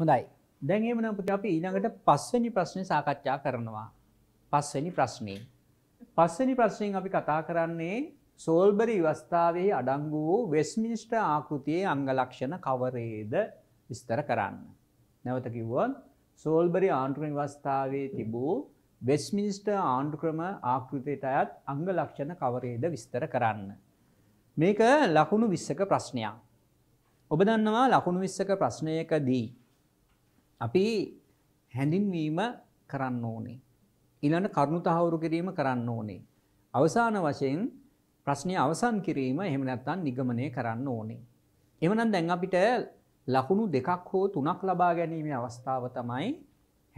හොඳයි දැන් එහෙමනම් පුතේ අපි ඊළඟට පස්වෙනි ප්‍රශ්නේ සාකච්ඡා කරනවා. පස්වෙනි ප්‍රශ්නේ. පස්වෙනි ප්‍රශ්نين අපි කතා කරන්නේ සෝල්බරි විවස්ථාවේ අඩංගු වූ වෙස්මින්ස්ටර් ආකෘතියේ අංග ලක්ෂණ කවරේද විස්තර කරන්න. නැවත කිව්වොත් සෝල්බරි ආණ්ඩුක්‍රම විවස්ථාවේ තිබූ වෙස්මින්ස්ටර් ආණ්ඩුක්‍රම ආකෘතියට අයත් අංග ලක්ෂණ කවරේද විස්තර කරන්න. මේක ලකුණු 20ක ප්‍රශ්නයක්. ඔබ දන්නවා ලකුණු 20ක ප්‍රශ්නයකදී අපි හැඳින්වීම කරන්න ඕනේ. ඊළඟ කරුණු තහවුරු කිරීම කරන්න ඕනේ. අවසාන වශයෙන් ප්‍රශ්නය අවසන් කිරීම එහෙම නැත්නම් නිගමනය කරන්න ඕනේ. එහෙමනම් දැන් අපිට ලකුණු දෙකක් හෝ තුනක් ලබා ගැනීමේ අවස්ථාව තමයි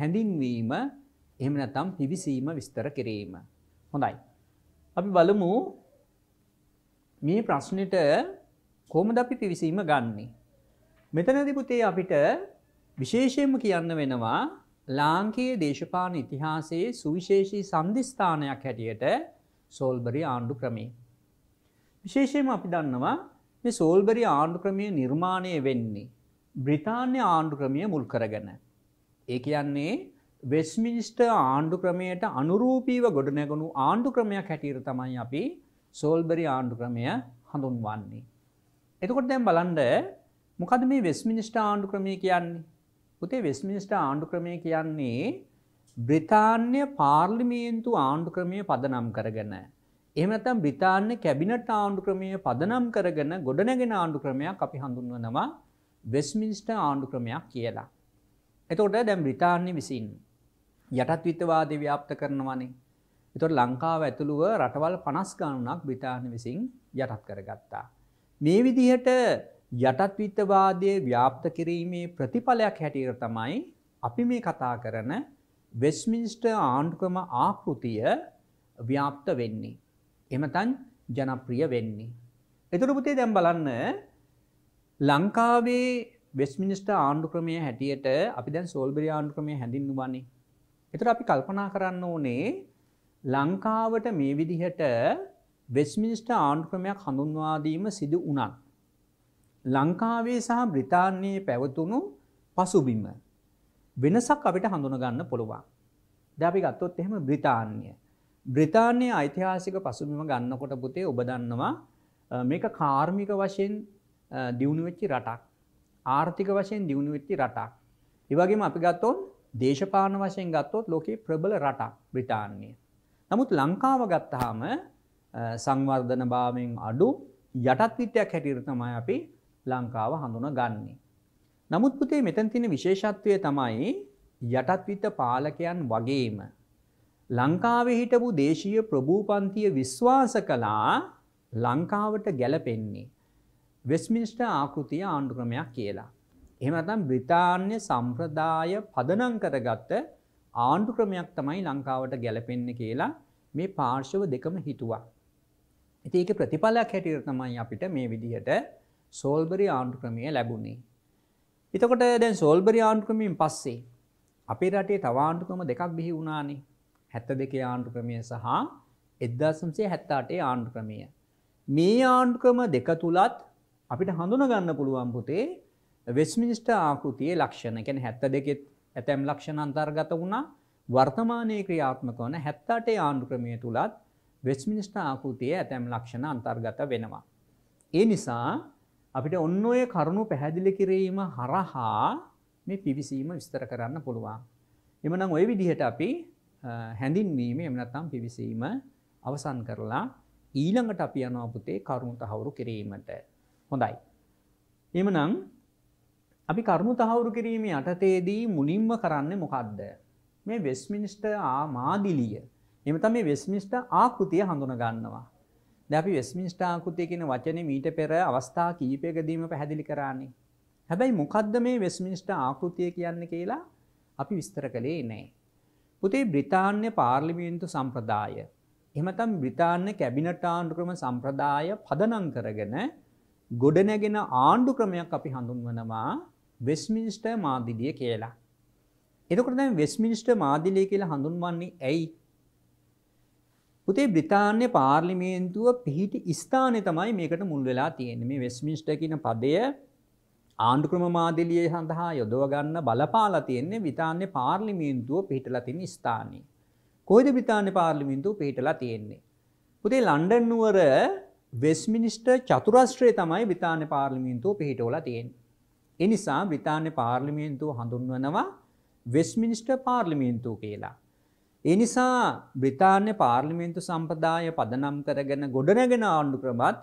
හැඳින්වීම එහෙම නැත්නම් පිවිසීම විස්තර කිරීම. හොඳයි. අපි බලමු මේ ප්‍රශ්නෙට කොහොමද අපි පිවිසීම ගන්නෙ? මෙතනදී පුතේ අපිට විශේෂයෙන්ම කියන්න වෙනවා ලාංකයේ දේශපාන ඉතිහාසයේ සුවිශේෂී සම්ධස්ථානයක් හැටියට සෝල්බරි ආණ්ඩු ක්‍රමේ. විශේෂයෙන්ම අපි දන්නවා මේ සෝල්බරි ආණ්ඩු ක්‍රමය නිර්මාණය වෙන්නේ. බ්‍රිතාන්‍ය ආණ්ඩු ක්‍රමය මුල් කරගන. ඒ කියන්නේ වෙස්මිනිස්ට ආණ්ඩු ක්‍රමයට අනුරූපීව ගොඩනැගුණු ආණ්ඩු ක්‍රමයක් හැටියට තමයි අපි සෝල්බරි ආණ්ඩු ක්‍රමය හඳුන්වන්නේ. එතකොට දැම් බලන්ඩ මොකද මේ වෙස්මිනිස්ට ආණ්ඩු ක්‍රමය කියන්නේ පුතේ වෙස්මිනිස්ටර් ආණ්ඩු ක්‍රමය කියන්නේ බ්‍රිතාන්‍ය පාර්ලිමේන්තු ආණ්ඩු ක්‍රමය පදනම් කරගෙන. එහෙම නැත්නම් බ්‍රිතාන්‍ය කැබිනට් ආණ්ඩු ක්‍රමය පදනම් කරගෙන ගොඩනැගෙන ආණ්ඩු ක්‍රමයක් අපි හඳුන්වනවා වෙස්මිනිස්ටර් ආණ්ඩු ක්‍රමයක් කියලා. එතකොට දැන් බ්‍රිතාන්‍ය විසින් යටත් විත්වාදේ ව්‍යාප්ත කරනවානේ. එතකොට ලංකාව ඇතුළුව රටවල් 50 ගණනක් බ්‍රිතාන්‍ය විසින් යටත් කරගත්තා. මේ විදිහට යටත්විත්තවාදය ව්‍යාප්ත කිරීමේ ප්‍රතිඵලයක් හැටියට තමයි අපි මේ කතා කරන වෙස්මින්ස්ට ආණ්ඩුක්‍රම ආකෘතිය ව්‍යාප්ත වෙන්නේ. එමතන් ජනප්‍රිය වෙන්නේ. එතුරුපුතේ දැම් බලන්න ලංකාවේ වෙස්මිනිස්ට ආණ්ඩුක්‍රමය හැටියට අපි දැන් සෝල්බරි ආණ්ඩුක්‍රමය හැඳින්නුවන්නේ. එතර අපි කල්පනා කරන්න ඕනේ ලංකාවට මේ විදිහට වෙස්මිනිස්ට ආණ්ඩුක්‍රමයක් හඳුන්වාදීම සිදු වනත්. ලංකාවේ සහ බ්‍රිතාන්‍යයේ පැවතුණු පසුබිම වෙනසක් අපිට හඳුනගන්න පුළුවන්. දැන් අපි ගත්තොත් එහෙම බ්‍රිතාන්‍ය. බ්‍රිතාන්‍යයේ ඓතිහාසික පසුබිම ගන්නකොට පුතේ ඔබ දන්නවා මේක කාර්මික වශයෙන් දියුණු වෙච්ච රටක්. ආර්ථික වශයෙන් දියුණු වෙච්ච රටක්. ඒ වගේම අපි ගත්තොත් දේශපාලන වශයෙන් ගත්තොත් ලෝකේ ප්‍රබල රටක් බ්‍රිතාන්‍ය. නමුත් ලංකාව ගත්තාම සංවර්ධන භාවයෙන් අඩු යටත් විත්‍යක් හැටියට තමයි අපි ලංකාව හඳුනගන්නේ. නමුත් පුතේ මෙතන තියෙන විශේෂත්වය තමයි යටත්විත පාලකයන් වගේම ලංකාවේ හිටපු දේශීය ප්‍රභූපන්තිය විශ්වාස කළා ලංකාවට ගැලපෙන්නේ වෙස්මිනිස්ටර් ආකෘතිය ආණ්ඩු ක්‍රමයක් කියලා. එහෙම නැත්නම් බ්‍රිතාන්‍ය සම්ප්‍රදාය පදනම් කරගත්ත ආණ්ඩු ක්‍රමයක් තමයි ලංකාවට ගැලපෙන්නේ කියලා මේ පාර්ශව දෙකම හිතුවා. ඉතින් ඒක ප්‍රතිඵලයක් හැටියට තමයි අපිට මේ විදිහට සෝල්බරි ආණ්ඩු ක්‍රමය ලැබුණේ. එතකොට දැන් සෝල්බරි ආණ්ඩුක්‍රමින් පස්සේ අපේ රටේ තවාණ්ඩුකම දෙකක් බිහි වුණානේ හැත්ත දෙකේ ආණ්ඩු ක්‍රමය සහ එදදාසම්සේ හැත්තාටේ ආණ්ඩු ක්‍රමය. මේ ආණ්ඩුක්‍රම දෙක තුළත් අපිට හඳුනගන්න පුළුවන් පුතේ වෙස්මිනිස්ට ආකෘතියේ ලක්ෂණ කැන හැත්ත දෙකෙත් ඇතැම් ලක්ෂණ අන්තර්ගත වුණා වර්තමානය ක්‍රියාත්මක වන හැත්තාටේ ආණ්ඩු ක්‍රමය තුළත් වෙස්මිනිස්ට ආකෘතිය ඇතැම් ලක්ෂණ අන්තර්ගත වෙනවා. ඒ නිසා අපිට ඔන්න ඔය කරුණු පැහැදිලි කිරීම හරහා මේ පිවිසීම විස්තර කරන්න පුළුවන්. එමනම් ඔය විදිහට අපි හැඳින්වීම එමනත්තම් පිවිසීම අවසන් කරලා ඊළඟට අපි යනවාපුතේ කරුණු තහවුරු කිරීමට. හොඳයි. එමනම් අපි කරුණු තහවුරු කිරීම යටතේදී මුලින්ම කරන්න මොකක්ද. මේ වෙස්මිනිස්ට ආමාදිලිය එමත මේ වෙස්මිස්ට ආකෘතිය හඳුන ගන්නවා. දැන් අපි වෙස්මින්ස්ටාංකුතිය කියන වචනේ මීට පෙර අවස්ථා කීපයකදීම පැහැදිලි කරානේ. හැබැයි මොකද්ද මේ වෙස්මින්ස්ටර් ආකෘතිය කියන්නේ කියලා අපි විස්තර කළේ නැහැ. පුතේ බ්‍රිතාන්‍ය පාර්ලිමේන්තු සම්ප්‍රදාය එහෙම නැත්නම් බ්‍රිතාන්‍ය කැබිනට් ආණ්ඩුක්‍රම සම්ප්‍රදාය පදනම් කරගෙන ගොඩනැගෙන ආණ්ඩු ක්‍රමයක් අපි හඳුන්වනවා වෙස්මින්ස්ටර් මාදිලිය කියලා. එතකොට දැන් වෙස්මින්ස්ටර් මාදිලිය කියලා හඳුන්වන්නේ ඇයි? පුතේ බ්‍රිතාන්‍ය පාර්ලිමේන්තුව පිහිටි ස්ථානය තමයි මේකට මුල් වෙලා තියෙන්නේ මේ වෙස්මින්ස්ට කියන පදය ආණ්ඩුක්‍රම මාදිලිය සඳහා යොදවගන්න බලපාලා තියෙන්නේ බ්‍රිතාන්‍ය පාර්ලිමේන්තුව පිහිටලා තියෙන ස්ථානය. කොයිද බ්‍රිතාන්‍ය පාර්ලිමේන්තුව පිහිටලා තියෙන්නේ? පුතේ ලන්ඩන් නුවර වෙස්මිනිස්ටර් චතුරස්‍රය තමයි බ්‍රිතාන්‍ය පාර්ලිමේන්තුව පිහිටවලා තියෙන්නේ. ඒ නිසා බ්‍රිතාන්‍ය පාර්ලිමේන්තුව හඳුන්වනවා වෙස්මිනිස්ටර් පාර්ලිමේන්තුව කියලා. ඒ නිසා බ්‍රිතාන්‍ය පාර්ලිමේන්තු සම්පදාය පදනම් කරගෙන ගොඩනැගෙන ආණ්ඩු ක්‍රමත්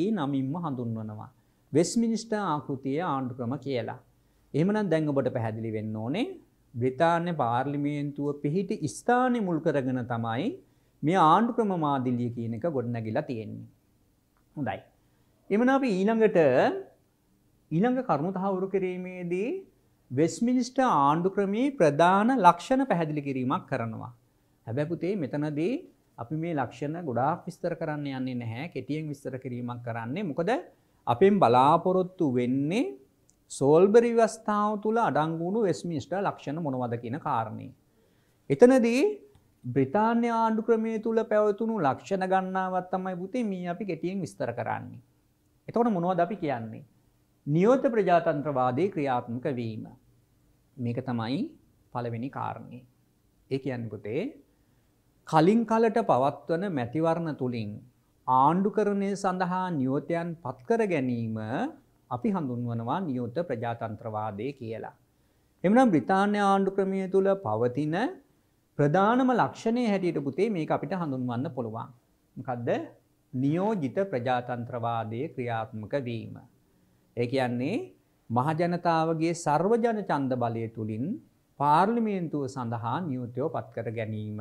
ඒ නමින්ම හඳුන්වනවා. වෙස්මිනිස්ට ආකෘතිය ආණ්ඩු ක්‍රම කියලා. එහමනම් දැන් ඔබට පැහැදිලි වෙන්න ඕනේ බ්‍රිතාන්‍ය පාර්ලිමේන්තුව පිහිටි ස්ථානය මුල් කරගෙන තමයි මේ ආණ්ඩු ක්‍රම මාදිලිය කියන එක ගොඩනැගිලා තියෙන්නේ. හොඳයි. එමන අපි ඊළඟට ඊළඟ කරුණු තහවුරු කිරීමේදී වෙස්මිනිස්ට ආණ්ඩු ක්‍රමයේ ප්‍රධාන ලක්ෂණ පැහැදිලි කිරීමක් කරනවා. හැබැපුතේ මෙතනදී අපි මේ ලක්ෂණ ගොඩාක් විස්තර කරන්න යන්නේ නැහැ කෙටියෙන් විස්තර කිරීමක් කරන්නේ මොකද අපෙන් බලාපොරොත්තු වෙන්නේ සෝල්බරි ව්‍යවස්ථාව තුළ අඩංගුණු වෙස්මිනිස්ට ලක්ෂණ මොනවද කියන කාරණේ. එතනදී බ්‍රිතාන්‍ය ආණ්ඩු ක්‍රමය තුළ පැවතුණු ලක්ෂණ ගන්නාවත් තමයි පුතේ මේ අපි කෙටියෙන් විස්තර කරන්නේ. එතකොට මොනවද අපි කියන්නේ? නියෝත ප්‍රජාතන්ත්‍රවාදය ක්‍රියාත්මක වීම. මේක තමයි පළවෙනි කාරණය. ඒ කියන්න පුතේ කලින් කලට පවත්වන මැතිවරණ තුළින් ආණ්ඩුකරණය සඳහා නියෝතයන් පත්කර ගැනීම අපි හඳුන්වනවා නියෝත ප්‍රජාතන්ත්‍රවාදය කියලා. එමනම් බ්‍රතාන්‍ය ආණ්ඩු ක්‍රමය තුළ පවතින ප්‍රධානම ලක්ෂණය හැටියට පුතේ මේ අපිට හඳුන්වන්න පුළුවන්. කදද නියෝජිත ප්‍රජාතන්ත්‍රවාදය ක්‍රියාත්මක වීම. ඒ කියන්නේ මහජනතාවගේ සර්වජන ඡන්ද බලය තුලින් පාර්ලිමේන්තුව සඳහා නියුතයෝ පත්කර ගැනීම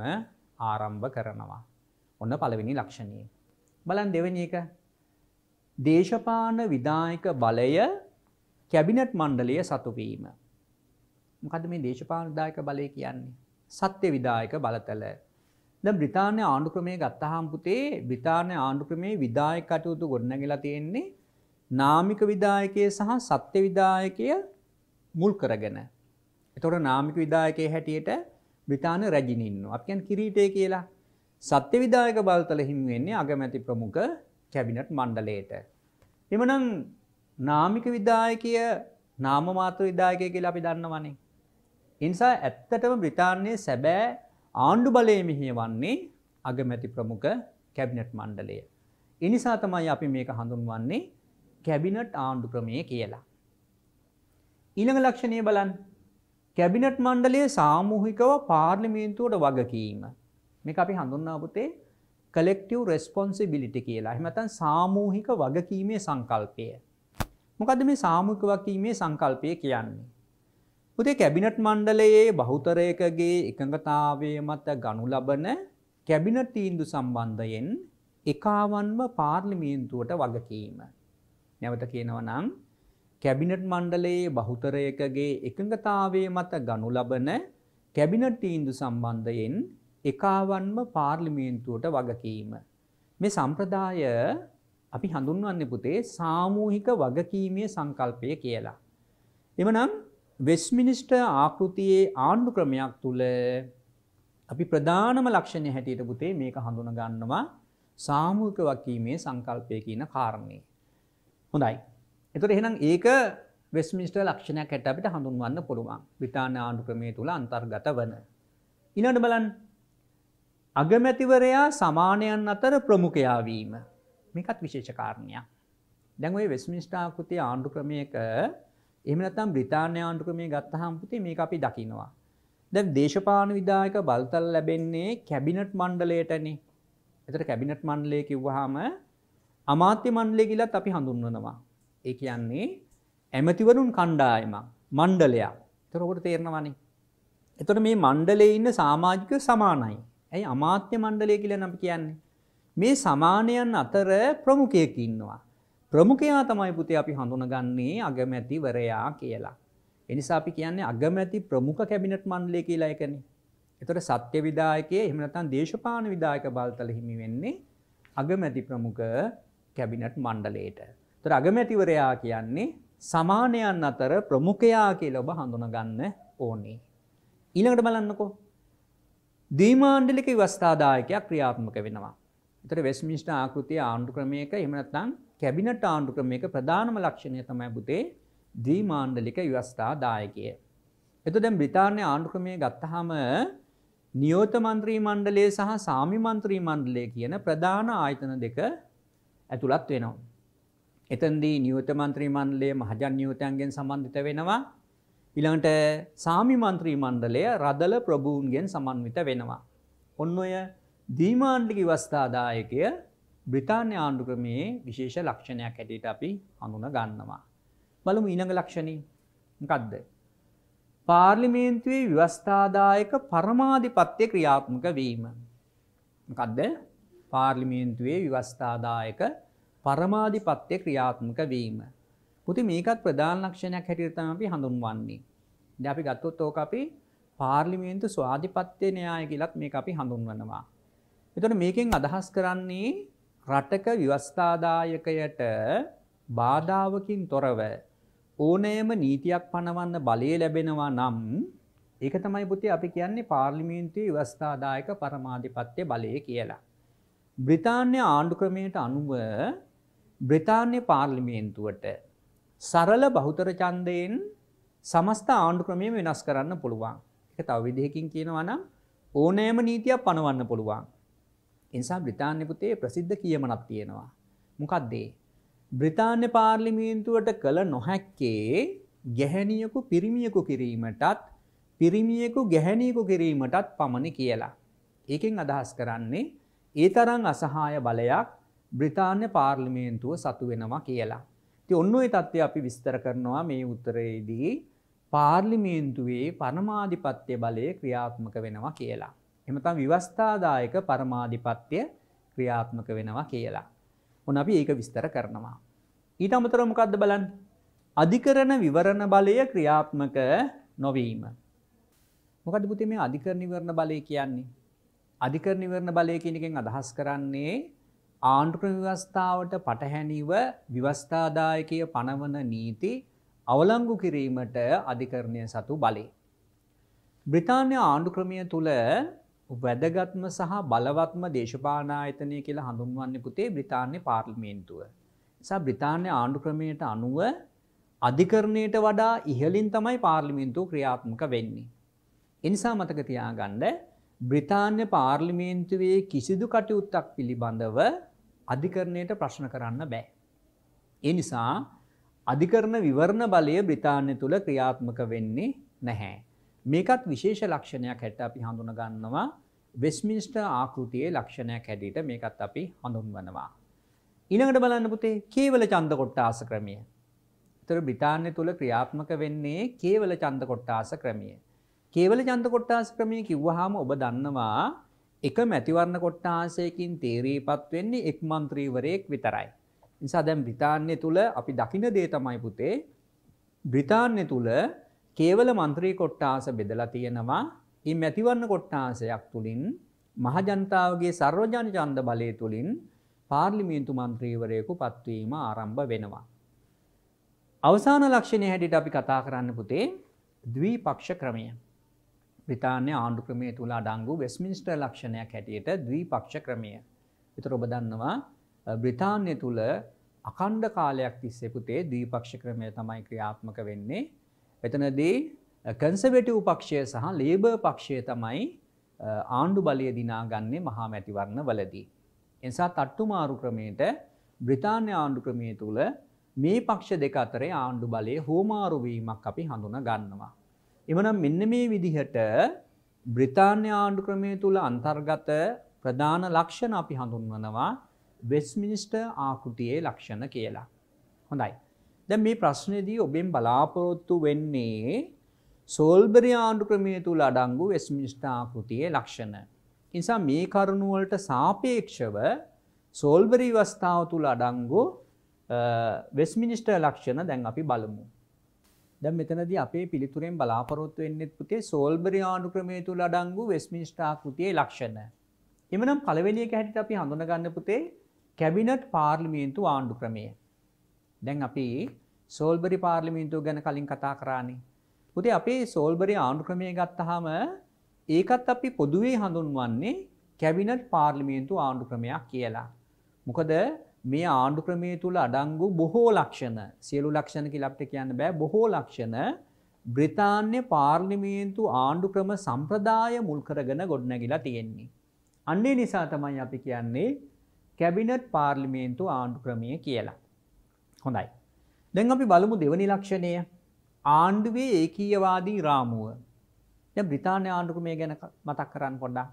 ආරම්භ කරනවා. ඔන්න පළවෙනි ලක්ෂණය. බලන් දෙවැනි එක දේශපාලන විධායක බලය කැබිනට් මණ්ඩලය සතු වීම. මොකද මේ දේශපාලන විධායක බලය කියන්නේ? සත්‍ය විධායක බලතල. දැන් බ්‍රිතාන්‍ය ආණ්ඩු ක්‍රමය ගත්තාම පුතේ බ්‍රිතාන්‍ය ආණ්ඩු ක්‍රමයේ විධායක කටයුතු ගොඩනැගිලා තියෙන්නේ නාමික විදායකය සහ සත්‍ය විදායකය මුල් කරගෙන. එතොට නාමික විදායකය හැටියට බ්‍රතාන රැජිනින්න අපයන් කිරීටය කියලා සත්‍ය විදායක බල්තල හිමිවෙන්නේ අගමැති ප්‍රමුඛ කැබිනට් මණ්ඩලයට. එමනම් නාමික විදායකය නාමමාත විදායකය කියලා අපි දන්නවනේ. ඉනිසා ඇත්තටම බ්‍රතාන්නේ සැබෑ ආණ්ඩු බලය මිහිය වන්නේ අගමැති ප්‍රමුඛ කැබිනට් මණ්ඩලය. එනිසා තමයි අපි මේක හඳුන්වන්නේ කැබිනට් ආණ්ඩු ක්‍රමය කියලා. ඉළඟ ලක්ෂණය බලන් කැබිනට් මණ්ඩලයේ සාමූහිකව පාර්ලිමේන්තුවට වගකීම මේ අපි හඳුන්නාපුතේ කලෙක්ටව රෙස්පොන්සිබිලිටි කියලා එමතන් සාමූහික වගකීමේ සංකල්පය. මොකද මේ සාමුක වකීමේ සංකල්පය කියන්නේ. පුතේ කැබිනට් මණ්ඩලයේ බහුතරයකගේ එකඟතාවය මත ගනු ලබන කැබිනට් තීන්දු සම්බන්ධයෙන් එකාවන්ම පාර්ලිමේන්තුවට වගකීම. නැවත කියනව නම් කැබිනට් මණ්ඩලයේ බහුතරයකගේ එකඟතාවය මත ගනු ලබන කැබිනට් තීන්දු සම්බන්ධයෙන් එකාවන්ම පාර්ලිමේන්තුවට වගකීම. මේ සම්ප්‍රදාය අපි හඳුන්වන්නේ පුතේ සාමූහික වගකීමේ සංකල්පය කියලා. එමනම් වෙස්මිනිස්ට ආකෘතියේ ආණ්ඩු ක්‍රමයක් තුළ අපි ප්‍රධානම ලක්ෂණය හැටියට පුතේ මේක හඳුන ගන්නවා සාමූහික වකීමේ සංකල්පය කියන කාරණේ. හොඳයි. එතුට එහෙනම් ඒක වෙස්මිට ලක්ෂණයක් ඇට අපිට හඳුන්වන්න පුළුවන් විතාන ආණ්ඩු ක්‍රමේ තුළ අන්තර්ගත වන. ඉනට බලන් අගමැතිවරයා සමානයන් අතර ප්‍රමුඛයාවීම මේකත් විශේෂකාරණයක්. දැන්වේ වෙස්මිනිස්ටාකෘතිය ආණ්ඩු ක්‍රමයක එමනතම් බ්‍රතාානය ආණ්ඩු ක්‍රමේ ගත්තහම්පුති මේ අපි දකිනවා. දැ දේශපාන විදායක බල්තල් ලැබෙන්නේ කැබිනට් මණ්ඩලේටනේ එතට කැබිනට් මණ්ඩලය කිව්වහම අමාත්‍ය මණ්ඩලය කියලත් අපි හඳුන්වනවා. ඒ කියන්නේ ඇමතිවරුන් කණ්ඩායම මණ්ඩලයා තරකොට තේරණවනි. එතොට මේ මණ්ඩලේ ඉන්න සාමාජික සමානයි. ඇයි අමාත්‍ය මණ්ඩලය කියල නම් කියන්නේ. මේ සමානයන් අතර ප්‍රමුඛයක ඉන්නවා. ප්‍රමුඛයා තමයි පුතේ අපි හඳුනගන්නේ අගමැතිවරයා කියලා. එනිසා අපි කියන්නේ අගමැති ප්‍රමුඛ කැබිනට් මණ්ඩලය කියලා එකනේ. එතොට සත්‍ය විදායකයේ එහෙම නැත්නම් දේශපාලන විදායක බලතල හිමි වෙන්නේ අගමැති ප්‍රමුඛ කැබිනට් මණ්ඩලයට. තොර අගමැතිවරයා කියන්නේ සමානයන් අතර ප්‍රමුඛයා කියල ඔබ හඳුනගන්න ඕනේ. ඊළඟට බලන්නකෝ. දීමාණ්ඩලික වස්ථාදායකයක් ක්‍රියාත්මක වෙනවා. එතට වෙස්මිෂ්ට ආකෘතිය ආණ්ඩු ක්‍රමයක එමනත්තන් කැබිනට ආණ්ඩු ක්‍රමයක ප්‍රධානම ලක්ෂණය තමයි බුතේ දීමාණ්ඩලික ව්‍යවස්ථාදායකය. එතු දැම් බ්‍රතාානය ආණ්ඩුක්‍රමය ගත්තහම නියෝත මන්ත්‍රී මණ්ඩලේ සහ සාමි මන්ත්‍රී මණ්ඩලය කියන ප්‍රධාන ආයතන දෙක ඇතුළත් වෙනවා. එතනදී නියුත මන්ත්‍රී මණ්ඩලය මහජන් නියුතයන්ගෙන් සමන්විත වෙනවා. ඊළඟට සාමි මන්ත්‍රී මණ්ඩලය රදල ප්‍රභූන්ගෙන් සමන්විත වෙනවා. ඔන්න ඔය දීමාණ්ඩික වස්ථාදායකය බ්‍රිතාන්‍ය ආණ්ඩු ක්‍රමයේ විශේෂ ලක්ෂණයක් හැටියට අපි හඳුන ගන්නවා. බලමු ඊළඟ ලක්ෂණී මොකද්ද? පාර්ලිමේන්තුවේ ව්‍යවස්ථාදායක පරමාධිපත්‍ය ක්‍රියාත්මක වීම. මොකද්ද? පාර්ලිමේන්තුවේ විවස්ථාදායක පරමාධිපත්‍ය ක්‍රියාත්මක වීම. පුති මේකත් ප්‍රධාන ලක්ෂණයක් හැටියට තමයි අපි හඳුන්වන්නේ. ඉතින් අපි ගත්තොත් ඕක අපි පාර්ලිමේන්තු ස්වාධිපත්‍ය න්‍යාය කියලත් මේක අපි හඳුන්වනවා. එතකොට මේකෙන් අදහස් කරන්නේ රටක විවස්ථාදායකයට බාධාවකින් තොරව ඕනෑම නීතියක් පනවන්න බලය ලැබෙනවා නම් ඒක තමයි පුතේ අපි කියන්නේ පාර්ලිමේන්තුවේ විවස්ථාදායක පරමාධිපත්‍ය බලය කියලා. බ්‍රිතාන්‍ය ආණ්ඩු ක්‍රමයට අනුව බ්‍රිතාන්‍ය පාර්ලිමේන්තුවට සරල බහුතර චන්දයෙන් සමස්ත ආණ්ඩු ක්‍රමය වෙනස් කරන්න පුළුවන් එක තව විදිහකින් කියනවනම් ඕනෑම නීතියක් පනවන්න පුළුවන් එනිසා බ්‍රිතාන්‍ය පුතේ ප්‍රසිද්ධ කියමනක් තියෙනවා මොකක්දේ බ්‍රිතාන්‍ය පාර්ලිමේන්තුවට කළ නොහැක්කේ ගැහැනියකු පිරිමියකු කිරීමටත් පිරිමියකු ගැහැනියකු කිරීමටත් පමණ කියලා ඒකෙන් අදහස් කරන්නේ ඒ තරං අසහාය බලයක් බ්‍රිතාන්‍ය පාර්ලිමේන්තුව සතු වෙනවා කියලා. ති ඔන්න ඔයි තත්ත්වය අපි විස්තර කරනවා මේ උත්තරයේදී පාර්ලිමේන්තුවේ පනමාධිපත්‍ය බලය ක්‍රියාත්මක වෙනවා කියලා. එමතම් විවස්ථාදායක පරමාධිපත්‍යය ක්‍රියාත්මක වෙනවා කියලා. ඔන අපි ඒක විස්තර කරනවා. ඊට අමතරමකක්ද බලන් අධිකරන විවරණ බලය ක්‍රියාත්මක නොවීම. මොකද පුති මේ අධිකරණ විවරණ බලය කියන්නේ අධිකරණ විවරණ බලය කියන එකෙන් අදහස් කරන්නේ ආණ්ඩුක්‍රම ව්‍යවස්ථාවට පටහැනිව විවස්ථාදායකය පනවන නීති අවලංගු කිරීමට අධිකරණය සතු බලේ. බ්‍රිතාන්‍ය ආණ්ඩුක්‍රමය තුළ වැදගත්ම සහ බලවත්ම දේශපානායතනය කියලා හඳුන්වන්න පුතේ බ්‍රතාන්‍ය පාර්ලිමේන්තුව. නිසා බ්‍රතාන්‍ය ආණ්ඩුක්‍රමයට අනුව අධිකරණයට වඩා ඉහලින් තමයි පාර්ලිමින්තු ක්‍රියාත්මක වෙන්නේ. එනිසා මතක තියාගණ්ඩ බ්‍රිතාන්‍ය පාර්ලිමේන්තුවේ කිසිදු කටයුත්තක් පිළිබඳව අධිකරණයට ප්‍රශ්න කරන්න බෑ. ඒ නිසා අධිකරණ විවරණ බලය බ්‍රිතාන්‍ය තුළ ක්‍රියාත්මක වෙන්නේ නැහැ. මේකත් විශේෂ ලක්ෂණයක් හැට අපි හඳුන ගන්නවා වෙස්මිනිස්ට ආකෘතියේ ලක්ෂණයක් හැඩට මේකත් අපි හඳුන්වනවා. ඉනඟට බලන්න පුතේ කේවල චන්ද කොට්ටාස ක්‍රමිය. තර බ්‍රිතාන්‍ය තුළ ක්‍රියාත්මක වෙන්නේ කේවල චන්ද කොට්ටාස ක්‍රමිය. කේවල චන්ත කොට්ටාස ක්‍රමය කිව්වහම ඔබ දන්නවා එක මැතිවරණ කොට්ටාසයකින් තේරීපත් වෙන්නේ එක් මන්ත්‍රීවරයෙක් විතරයි. නිසා දැන් බ්‍රිතාන්‍ය තුළ අපි දකින දේ තමයි පුතේ බ්‍රිතාන්‍ය තුළ කේවල මන්ත්‍රී කොට්ටාස බෙදලා තියෙනවා මේ මැතිවරණ කොට්ටාසයක් තුළින් මහජනතාවගේ සර්වජන ඡන්ද බලය තුළින් පාර්ලිමේන්තු මන්ත්‍රීවරයෙකු පත්වීම ආරම්භ වෙනවා. අවසාන ලක්ෂණය හැටියට අපි කතා කරන්න පුතේ ද්විපක්ෂ ක්‍රමය. බ්‍රතාන්‍ය ආණ්ඩු ක්‍රමය තුළ අඩංගු වෙස්මිනිස්ට ලක්ෂණයක් හැටියට දී පක්ෂ ක්‍රමය. එත ඔබදන්නවා බ්‍රතාන්‍ය තුළ අකණ්ඩ කාලයක් තිස්සෙපුතේ දී පක්ෂ ක්‍රමය තමයි ක්‍රියාත්මක වෙන්නේ. එතනදී කන්සවටව් පක්ෂය සහ ලේබ පක්ෂය තමයි ආණ්ඩු බලය දිනාගන්නේ මහා මැතිවරණ වලදී. එනිසා තට්ටුමාරු ක්‍රමයට බ්‍රතාන්‍ය ආණ්ඩු ක්‍රමය තුළ මේ පක්ෂ දෙක අතරේ ආණ්ඩු බලය හෝමාරුවීමක් අපි හඳුන ගන්නවා. එමනම් මෙන්න මේ විදිහට බ්‍රිතාන්‍ය ආණ්ඩු ක්‍රමය තුළ අන්තර්ගත ප්‍රධාන ලක්ෂණ අපි හඳුන්වනවා වෙස්මිනිස්ට ආකෘතියේ ලක්ෂණ කියලා. හොඳයි. දැ මේ ප්‍රශ්නයේදී ඔබෙන් බලාපොරොත්තු වෙන්නේ සෝල්බරි ආණ්ඩු ක්‍රමය තුළ අඩංගු වෙස්මිනිස්ට ආකෘතියේ ලක්ෂණ. නිසා මේ කරුණුවලට සාපේක්ෂව සෝල්බරි වස්ථාව තුළ අඩංගු වෙස්මිනිස්ට ලක්ෂණ දැන් අපි බලමු. ද මෙතනද අපේ පිළිතුරෙන් බලාපොරොත්තු වෙන්නෙත් පුතේ සෝල්බරි ආණුක්‍රමය තුළ අඩංගු වෙස්මිනිස්ටා කෘතියේ ලක්ෂණ. එමනම් පළවෙලියක හැටිට අපි හඳුනගන්න පුතේ කැබිනට් පාර්ලිමේන්තු ආණ්ඩු ක්‍රමය. දැන් අපි සෝල්බරි පාර්ලිමින්තුව ගැන කලින් කතා කරානේ. පුතේ අපේ සෝල්බරි ආණුක්‍රමය ගත්තහම ඒකත් අපි පොදුවේ හඳුන්වන්නේ කැබිනට් පාර්ලිමේන්තු ආණ්ඩු ක්‍රමයක් කියලා. මොකද මේ ආණ්ඩු ක්‍රමය තුළ අඩංගු බොහෝ ලක්ෂණ සියලු ලක්ෂණ කිලප්ට කියන්න බෑ බොහෝ ලක්ෂණ බ්‍රිතාන්‍ය පාර්ලිමේන්තු ආණ්ඩු ක්‍රම සම්ප්‍රදාය මුල් කරගෙන ගොඩනැගිලා තියෙන්නේ. අන්නේ නිසා තමයි අපි කියන්නේ කැබිනට් පාර්ලිමේන්තු ආණ්ඩු ක්‍රමය කියලා. හොඳයි. දැන් අපි බලමු දෙවනි ලක්ෂණය ආණ්ඩුවේ ඒකීයවාදී රාමුව. දැන් බ්‍රිතාන්‍ය ආණ්ඩු ක්‍රමය ගැන මතක් කරන් පොඩ්ඩක්.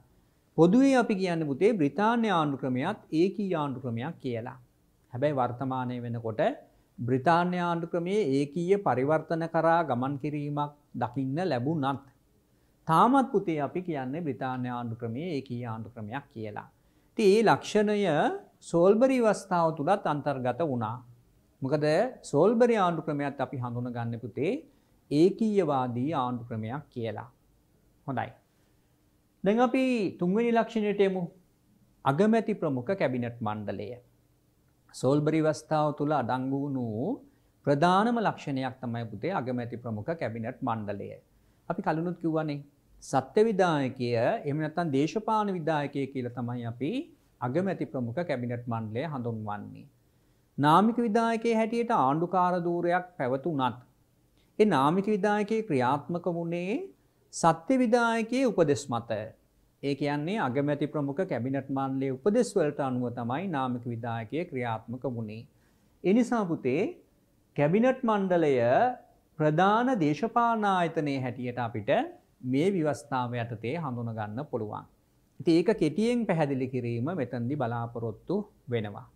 පොදුවේ අපි කියන්න පුතේ බ්‍රතාන්‍ය ආණ්ඩු ක්‍රමයක්ත් ඒකී ආණ්ඩු ක්‍රමයක් කියලා. හැබැයි වර්තමානය වෙනකොට බ්‍රතාන්‍ය ආණ්ඩු ක්‍රමේ ඒකීය පරිවර්තන කරා ගමන් කිරීමක් දකින්න ලැබූ නත්. තාමත් පුතේ අපි කියන්නේ බ්‍රතාන්‍ය ආණ්ඩු ක්‍රමේ ඒකී ආණ්ඩු ක්‍රමයක් කියලා. ති ඒ ලක්ෂණය සෝල්බරි වස්ථාව තුළත් අන්තර්ගත වුණා. මොකද සෝල්බරි ආණ්ඩු ක්‍රමයක්ත් අපි හඳුන ගන්න පුතේ ඒකීයවාදී ආණ්ඩු ක්‍රමයක් කියලා. හොඳයි. දැන් අපි තුන්වෙනි ලක්ෂණයට යමු. අගමැති ප්‍රමුඛ කැබිනට් මණ්ඩලය. සෝල්බරි වස්ථාව තුළ අඩංගු වුණු ප්‍රධානම ලක්ෂණයක් තමයි පුතේ අගමැති ප්‍රමුඛ කැබිනට් මණ්ඩලය. අපි කලිනුත් කිව්වනේ සත්‍ය විධායකය එහෙම නැත්නම් දේශපාලන විධායකය කියලා තමයි අපි අගමැති ප්‍රමුඛ කැබිනට් මණ්ඩලය හඳුන්වන්නේ. නාමික විධායකයේ හැටියට ආණ්ඩුකාර ධූරයක් පැවතුණත් ඒ නාමික විධායකයේ ක්‍රියාත්මක වුණේ සත්‍ය විදායකයේ උපදෙස් මත ඒ කියන්නේ අගමැති ප්‍රමුඛ කැබිනට් මණ්ඩලයේ උපදෙස් වලට අනුව තමයි නාමික විධායකය ක්‍රියාත්මක වුණේ. ඒ නිසා පුතේ කැබිනට් මණ්ඩලය ප්‍රධාන දේශපාලන ආයතනයේ හැටියට අපිට මේ විවස්ථාව යටතේ හඳුනගන්න පුළුවන්. ඉතින් ඒක කෙටියෙන් පැහැදිලි කිරීම මෙතනදී බලාපොරොත්තු වෙනවා.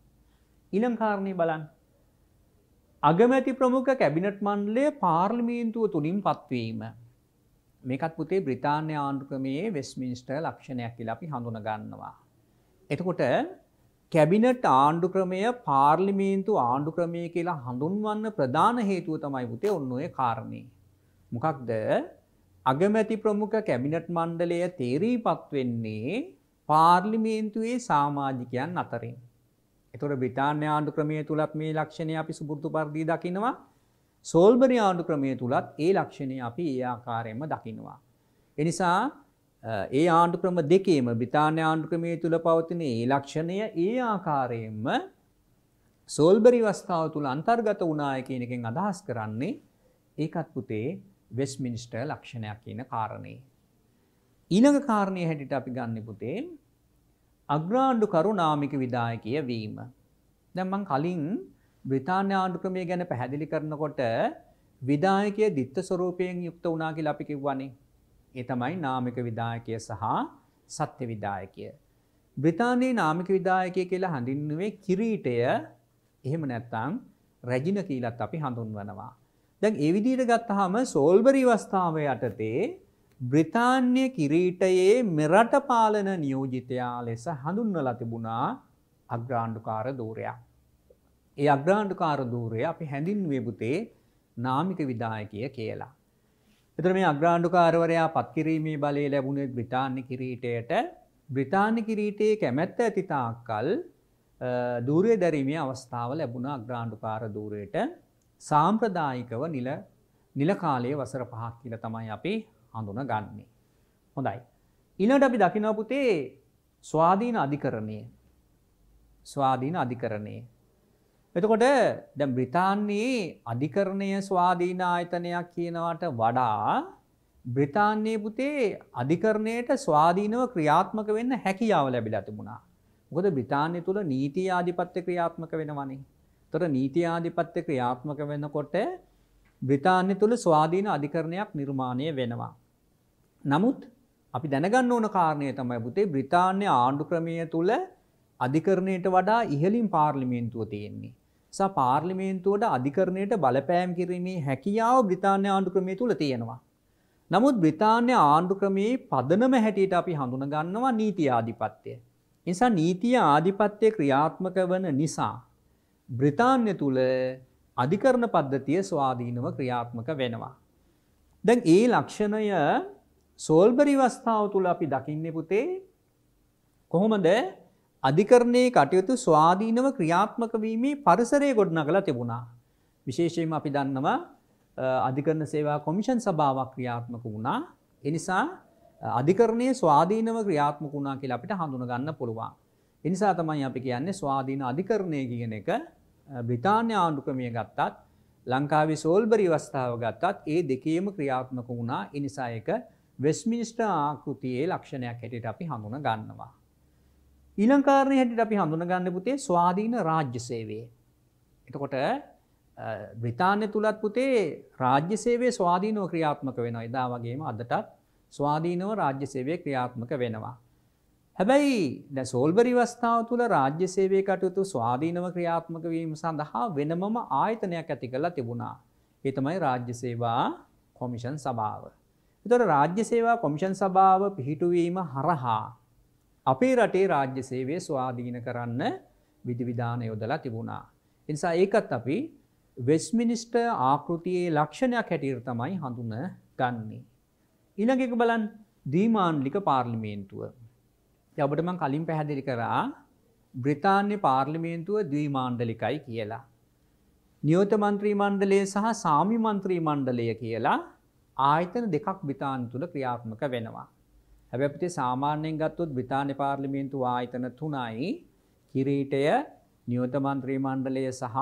ඊළඟ කාරණේ බලන්න. අගමැති ප්‍රමුඛ කැබිනට් මණ්ඩලය පාර්ලිමේන්තුව තුලින් පත්වීම මේකත් පුතේ බ්‍රිතාන්‍ය ආණ්ඩුක්‍රමයේ වෙස්මින්ස්ට ලක්ෂණයක් කියලා අපි හඳුන ගන්නවා. එතකොට කැබිනට් ආණ්ඩු ක්‍රමය පාර්ලිමේන්තු ආණ්ඩු ක්‍රමය කියලා හඳුන්වන්න ප්‍රධාන හේතුව තමයි පුතේ ඔන්න ඔය කාරණේ. මොකක්ද අගමැති ප්‍රමුඛ කැබිනට් මණ්ඩලය තේරීපත් වෙන්නේ පාර්ලිමේන්තුවේ සාමාජිකයන් අතරින්. එතකොට බ්‍රිතාන්‍ය ආණ්ඩු ක්‍රමය තුලත් මේ ලක්ෂණය අපි සුබුරුදු පරිදි දකිනවා. සෝල්බරි ආණ්ඩු ක්‍රමය තුළත් ඒ ලක්ෂණය අපි ඒ ආකාරයෙන්ම දකිනවා. එනිසා ඒ ආණ්ඩු ක්‍රම දෙකේම බ්‍රිතාන්‍ය ආණ්ඩු ක්‍රමය තුළ පවතින ඒ ලක්ෂණය ඒ ආකාරයෙන්ම සෝල්බරි වස්ථාව තුළ අන්තර්ගත වනාය කියනකින් අදහස් කරන්නේ ඒකත් පුතේ වෙස් මිනිස්ටර් ලක්ෂණයක් කියන කාරණේ. ඊළඟ කාරණය හැටිට අපි ගන්න පුතේ අග්‍රාණ්ඩු කරු නාමික විදායකය වීම. දැම්මන් කලින් බ්‍රිතාන්‍ය ආණ්ඩුක්‍රමය ගැන පැහැදිලි කරනකොට විදායකය දිත්ත ස්වරූපයෙන් යුක්ත වනා කියලා අපි කිව්වනේ. ඒ තමයි නාමික විදායකය සහ සත්‍ය විදායකය. බ්‍රිතාන්‍යයේ නාමික විදායකය කියලා හඳින්නුවේ කිරීටය එහෙම නැත්තං රැජින කියලත් අපි හඳුන්වනවා. දැන් ඒ විදිහට ගත්තාම සෝල්බරි අවස්ථාව යටතේ බ්‍රිතාන්‍ය කිරීටයේ මෙරට පාලන නියෝජිතයා ලෙස හඳුන්වලා තිබුණා අග්‍රාණ්ඩුකාර ධූරයක්. ඒ අග්‍රාණ්ඩුකාර ධූරය අපි හැඳින්වේ පුතේ නාමික විදායකය කියලා. එතර මේ අග්‍රාණ්ඩුකාරවරයා පත්කිරීමේ බලය ලැබුණේ බ්‍රතාාන්‍ය කිරීටයට බ්‍රතාාන්‍ය කිරීටයේ කැමැත්ත ඇතිතාක්කල් ධූරය දැරීමේ අවස්ථාව ලැබුණ අග්‍රාණ්ඩුකාර ධූරයට සාම්ප්‍රදායිකව නිල නිලකාලයේ වසර පහක් කියල තමයි අපි හඳුන ගන්නේ. හොඳයි. ඉලට අපි දකිනවපුතේ ස්වාධීන අධිකරණය ස්වාධීන අධිකරණයේ එතකොට දැන් බ්‍රිතාන්‍යයේ අධිකරණය ස්වාධීන ආයතනයක් කියනවට වඩා බ්‍රිතාන්‍යයේ පුතේ අධිකරණයට ස්වාධීනව ක්‍රියාත්මක වෙන්න හැකියාව ලැබිලා තිබුණා. මොකද බ්‍රිතාන්‍ය තුල නීති ආධිපත්‍ය ක්‍රියාත්මක වෙනවනේ. ඒතර නීති ආධිපත්‍ය ක්‍රියාත්මක වෙනකොට බ්‍රිතාන්‍ය තුල ස්වාධීන අධිකරණයක් නිර්මාණය වෙනවා. නමුත් අපි දැනගන්න ඕන කාරණය තමයි පුතේ බ්‍රිතාන්‍ය ආණ්ඩු ක්‍රමය තුල අධිකරණයට වඩා ඉහළින් පාර්ලිමේන්තුව තියෙන්නේ. සා පාර්ලිමේන්තුවට අධිකරණයට බලපෑම් කිරීමේ හැකියාව බ්‍රිතාන්‍ය ආණ්ඩුක්‍රමය තුළ තියෙනවා. නමුත් බ්‍රිතාන්‍ය ආණ්ඩුක්‍රමයේ පදනම හැටියට අපි හඳුනගන්නවා නීතිය ආධිපත්‍යය. නිසා නීතිය ආධිපත්‍යය ක්‍රියාත්මක වන නිසා. බ්‍රිතාන්‍ය තුළ අධිකරණ පද්ධතිය ස්වාධීනව ක්‍රියාත්මක වෙනවා. දැන් ඒ ලක්ෂණය සෝල්බරිවස්ථාව තුළ අපි දකින්න පුතේ කොහොමද අධිකරණයේ කටයුතු ස්වාධීනව ක්‍රියාත්මක වීමේ පරිසරය ගොඩනගලා තිබුණා. විශේෂයෙන්ම අපි දන්නවා අධිකරණ සේවා කොමිෂන් සභාවක් ක්‍රියාත්මක වුණා. ඒ නිසා අධිකරණයේ ස්වාධීනව ක්‍රියාත්මක වුණා කියලා අපිට හඳුනගන්න පුළුවන්. ඒ නිසා තමයි අපි කියන්නේ ස්වාධීන අධිකරණය කියන එක බ්‍රිතාන්‍ය ආණ්ඩුක්‍රමය ගත්තත් ලංකාවේ සෝල්බරි අවස්ථාව ගත්තත් ඒ දෙකේම ක්‍රියාත්මක වුණා. ඒ නිසා ඒක වෙස්මිනිස්ටර් ආකෘතියේ ලක්ෂණයක් හැටියට අපි හඳුනගන්නවා. ඊළංකාරණය හැටිට අපි හඳුනගන්න පුතේ ස්වාධීන රාජ්‍ය සේවේ. එතකොට බ්‍රිතාන්‍ය තුළත් පුතේ රාජ්‍ය සේවේ ස්වාධීනව ක්‍රියාත්මක වෙන එදා වගේම අදටත් ස්වාධීනව රාජ්‍ය සේවේ ක්‍රියාත්මක වෙනවා. හැබැයි ද සෝල්බරි වස්ථාව තුළ රාජ්‍ය සේවය කටයුතු ස්වාධීනව ක්‍රියාත්මකවීම සඳහා වෙනමම ආයතනයක් ඇති කරලා තිබුණා. ඒතමයි රාජ්‍ය සේවා කොමිෂන් සභාව. එතොට රාජ්‍ය සේවා කොමිෂන් සභාව පිහිටුවීම හරහා අපේ රටේ රාජ්‍ය සේවය ස්වාධීන කරන්න විධවිධාන යොදලා තිබුණා. එනිසා ඒකත් අපි වෙස්මිනිස්ට ආකෘතියේ ලක්ෂණයක් හැටියට තමයි හඳුන ගන්නේ. ඉළඟක බලන් දීමාන්ලික පාර්ලිමේන්තුව. යබටම කලින් පැහැදිලි කරා බ්‍රතාන්‍ය පාර්ලිමේන්තුව දීමාණ්ඩලිකයි කියලා. නියෝත මන්ත්‍රී මණ්ඩලය සහ සාමි මන්ත්‍රී මණ්ඩලය කියලා ආයතන දෙකක් බිතාන් තුළ ක්‍රියාත්මක වෙනවා. හැබැපිට සාමාන්‍යයෙන් ගත්තුත් බ්‍රතාානය පාර්ලිමේන්තු ආයතන තුනයි කිරීටය නියෝතමන්ත්‍රී මණ්ඩලය සහ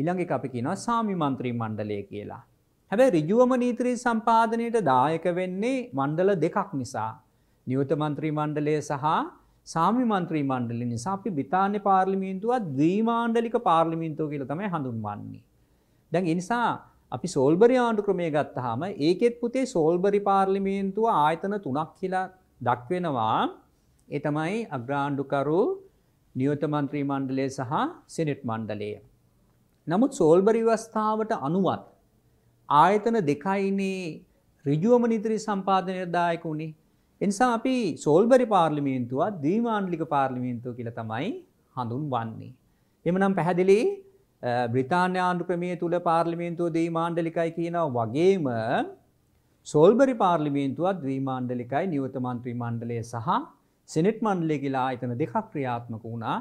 ඉළඟි අපි කියෙන සාමි මන්ත්‍රී මණ්ඩලය කියලා. හැබැ රිජුවම නීත්‍රී සම්පාධනයට දායක වෙන්නේ මණ්ඩල දෙකක් නිසා. නියෝතමන්ත්‍රී මණ්ඩලය සහ සාමි මන්ත්‍රී මණ්ඩලි නිසා අපි බිතාන්‍ය පාර්ලිමේන්තුවත් ද්‍රීමාණ්ඩලික පාර්ලිමින්තෝ කියල තමයි හඳුන්වන්නේ. දැන් ඉනිසා අපි සෝල්බරි ආණ්ඩු ක්‍රමය ගත්තහම ඒකෙත් පුතේ සෝල්බරි පාර්ලිමේන්තුව ආයතන තුනක් කියලා දක්වෙනවා ඒ තමයි අග්‍රාණ්ඩුකරු නියත මන්ත්‍රී මණ්ඩලය සහ සිනෙට් මණ්ඩලය. නමුත් සෝල්බරි වස්ථාවට අනුවත් ආයතන දෙකයිනේ ඍජුවම නිතරි සම්පාදනය දායක වුණේ. එනිසා අපි සෝල්බරි පාර්ලිමේන්තුවත් දීමාණ්ඩලික පාර්ලිමේන්තුව කියලා තමයි හඳුන්වන්නේ. එමනම් පැහැදිලි බ්‍රිතාන්‍ය ආණ්ඩු ක්‍රමය තුළ පාර්ලිමේන්තුව දී මාණ්ඩලිකයි කියනව වගේම සෝල්බරි පාර්ලිමේන්තුවත් දී මාණ්ඩලිකයි නියවතමන්ත්‍රී මණ්ඩලය සහ සිනෙට් මණ්ඩලය කියලා ආයතන දෙකක් ක්‍රියාත්මක වුණා.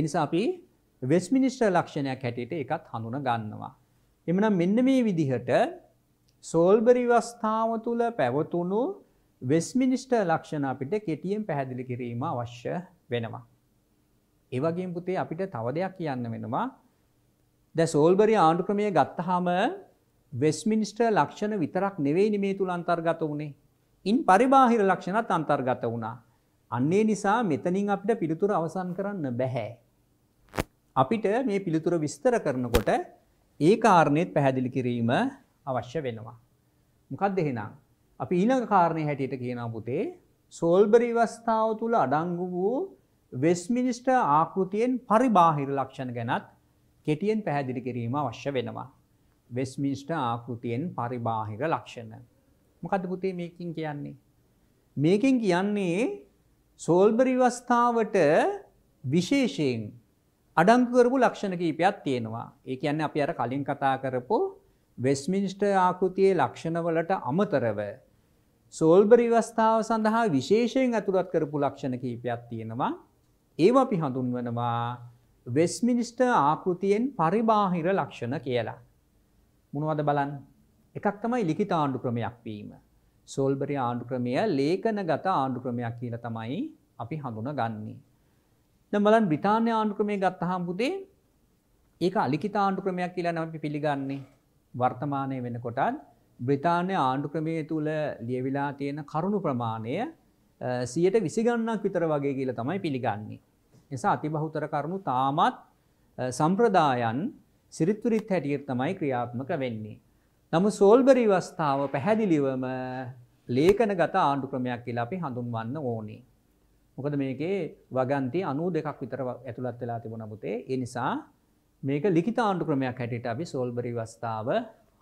එනිසා අපි වෙස්මිනිස්ටර් ලක්ෂණයක් හැටියට එකත් හඳුන ගන්නවා. එමනම් මෙන්න මේ විදිහට සෝල්බරි වස්ථාව තුළ පැවතුණු වෙස්මිනිස්ටර් ලක්ෂණ අපිට කෙටියෙන් පැහැදිලි කිරීම අවශ්‍ය වෙනවා. ඒ වගේම පුතේ අපිට තව දෙයක් කියන්න වෙනවා. ද සෝල්බරි ආණ්ඩුක්‍රමය ගත්තහම වෙස්මිනිස්ටර් ලක්ෂණ විතරක් නෙවෙයි මේ තුළ අන්තර්ගත වුණේ. ඉන් පරිබාහිර ලක්ෂණත් අන්තර්ගත වුණා. අන්නේ නිසා මෙතනින් අපිට පිළිතුර අවසන් කරන්න බැහැ. අපිට මේ පිළිතුර විස්තර කරනකොට ඒ කාරණයත් පැහැදිලි කිරීම අවශ්‍ය වෙනවා. මොකක්ද එහෙනම් අපි ඊළඟ කාරණය හැටියට කියනා පුතේ සෝල්බරි වස්ථාව තුළ අඩංගු වූ වෙස්මිනිස්ටර් ආකෘතියෙන් පරිබාහිර ලක්ෂණ ගැනත් කෙටියෙන් පැහැදිලි කිරීම අවශ්‍ය වෙනවා. වෙස්මින්ස්ට ආකෘතියෙන් පරිබාහිර ලක්ෂණ. මොකද පුතේ මේකින් කියන්නේ. මේකින් කියන්නේ සෝල්බරිවස්ථාවට විශේෂයෙන් අඩංකරපු ලක්ෂණ කීපයක් තියෙනවා. ඒ කියන්නේ අපි අර කලින් කතා කරපු වෙස්මින්ස්ට ආකෘතියේ ලක්ෂණවලට අමතරව සෝල්බරිවස්ථාව සඳහා විශේෂයෙන් ඇතුළත් කරපු ලක්ෂණ කීපයක් තියෙනවා. ඒව අපි හඳුන්වනවා වෙස්මිනිස්ට ආකෘතියෙන් පරිබාහිර ලක්ෂණ කියලා. මොනවද බලන් එකක් තමයි ලිඛිත ආණ්ඩු ක්‍රමයක් වීම. සෝල්බරි ආණ්ඩු ක්‍රමය ලේඛනගත ආණ්ඩු ක්‍රමයක් කියලා තමයි අපි හඳුනගන්නේ. දැන් බලන්න බ්‍රිතාන්‍ය ආණ්ඩු ක්‍රමය ගත්තාම පුතේ ඒක අලිඛිත ආණ්ඩු ක්‍රමයක් කියලා නම් අපි පිළිගන්නේ. වර්තමානයේ වෙනකොටත් බ්‍රිතාන්‍ය ආණ්ඩු ක්‍රමය තුල ලියවිලා තියෙන කරුණු ප්‍රමාණය 120 ගණනක් විතර වගේ කියලා තමයි පිළිගන්නේ. නිසා අතිබහුතර කරුණු තාමත් සම්ප්‍රදායන් සිරිත්තුරිත් හැටියට තමයි ක්‍රියාත්මක වෙන්නේ. නමු සෝල්බරි වස්ථාව පැහැදිලිවම ලේඛනගත ආණ්ඩු ක්‍රමයක් කියලා අපි හඳුන්වන්න ඕනේ. මොකද මේකේ වගන්ති 92ක් විතර ඇතුළත් වෙලා තිබුණා පුතේ. ඒ නිසා මේක ලිඛිත ආණ්ඩු ක්‍රමයක් හැටියට අපි සෝල්බරි වස්ථාව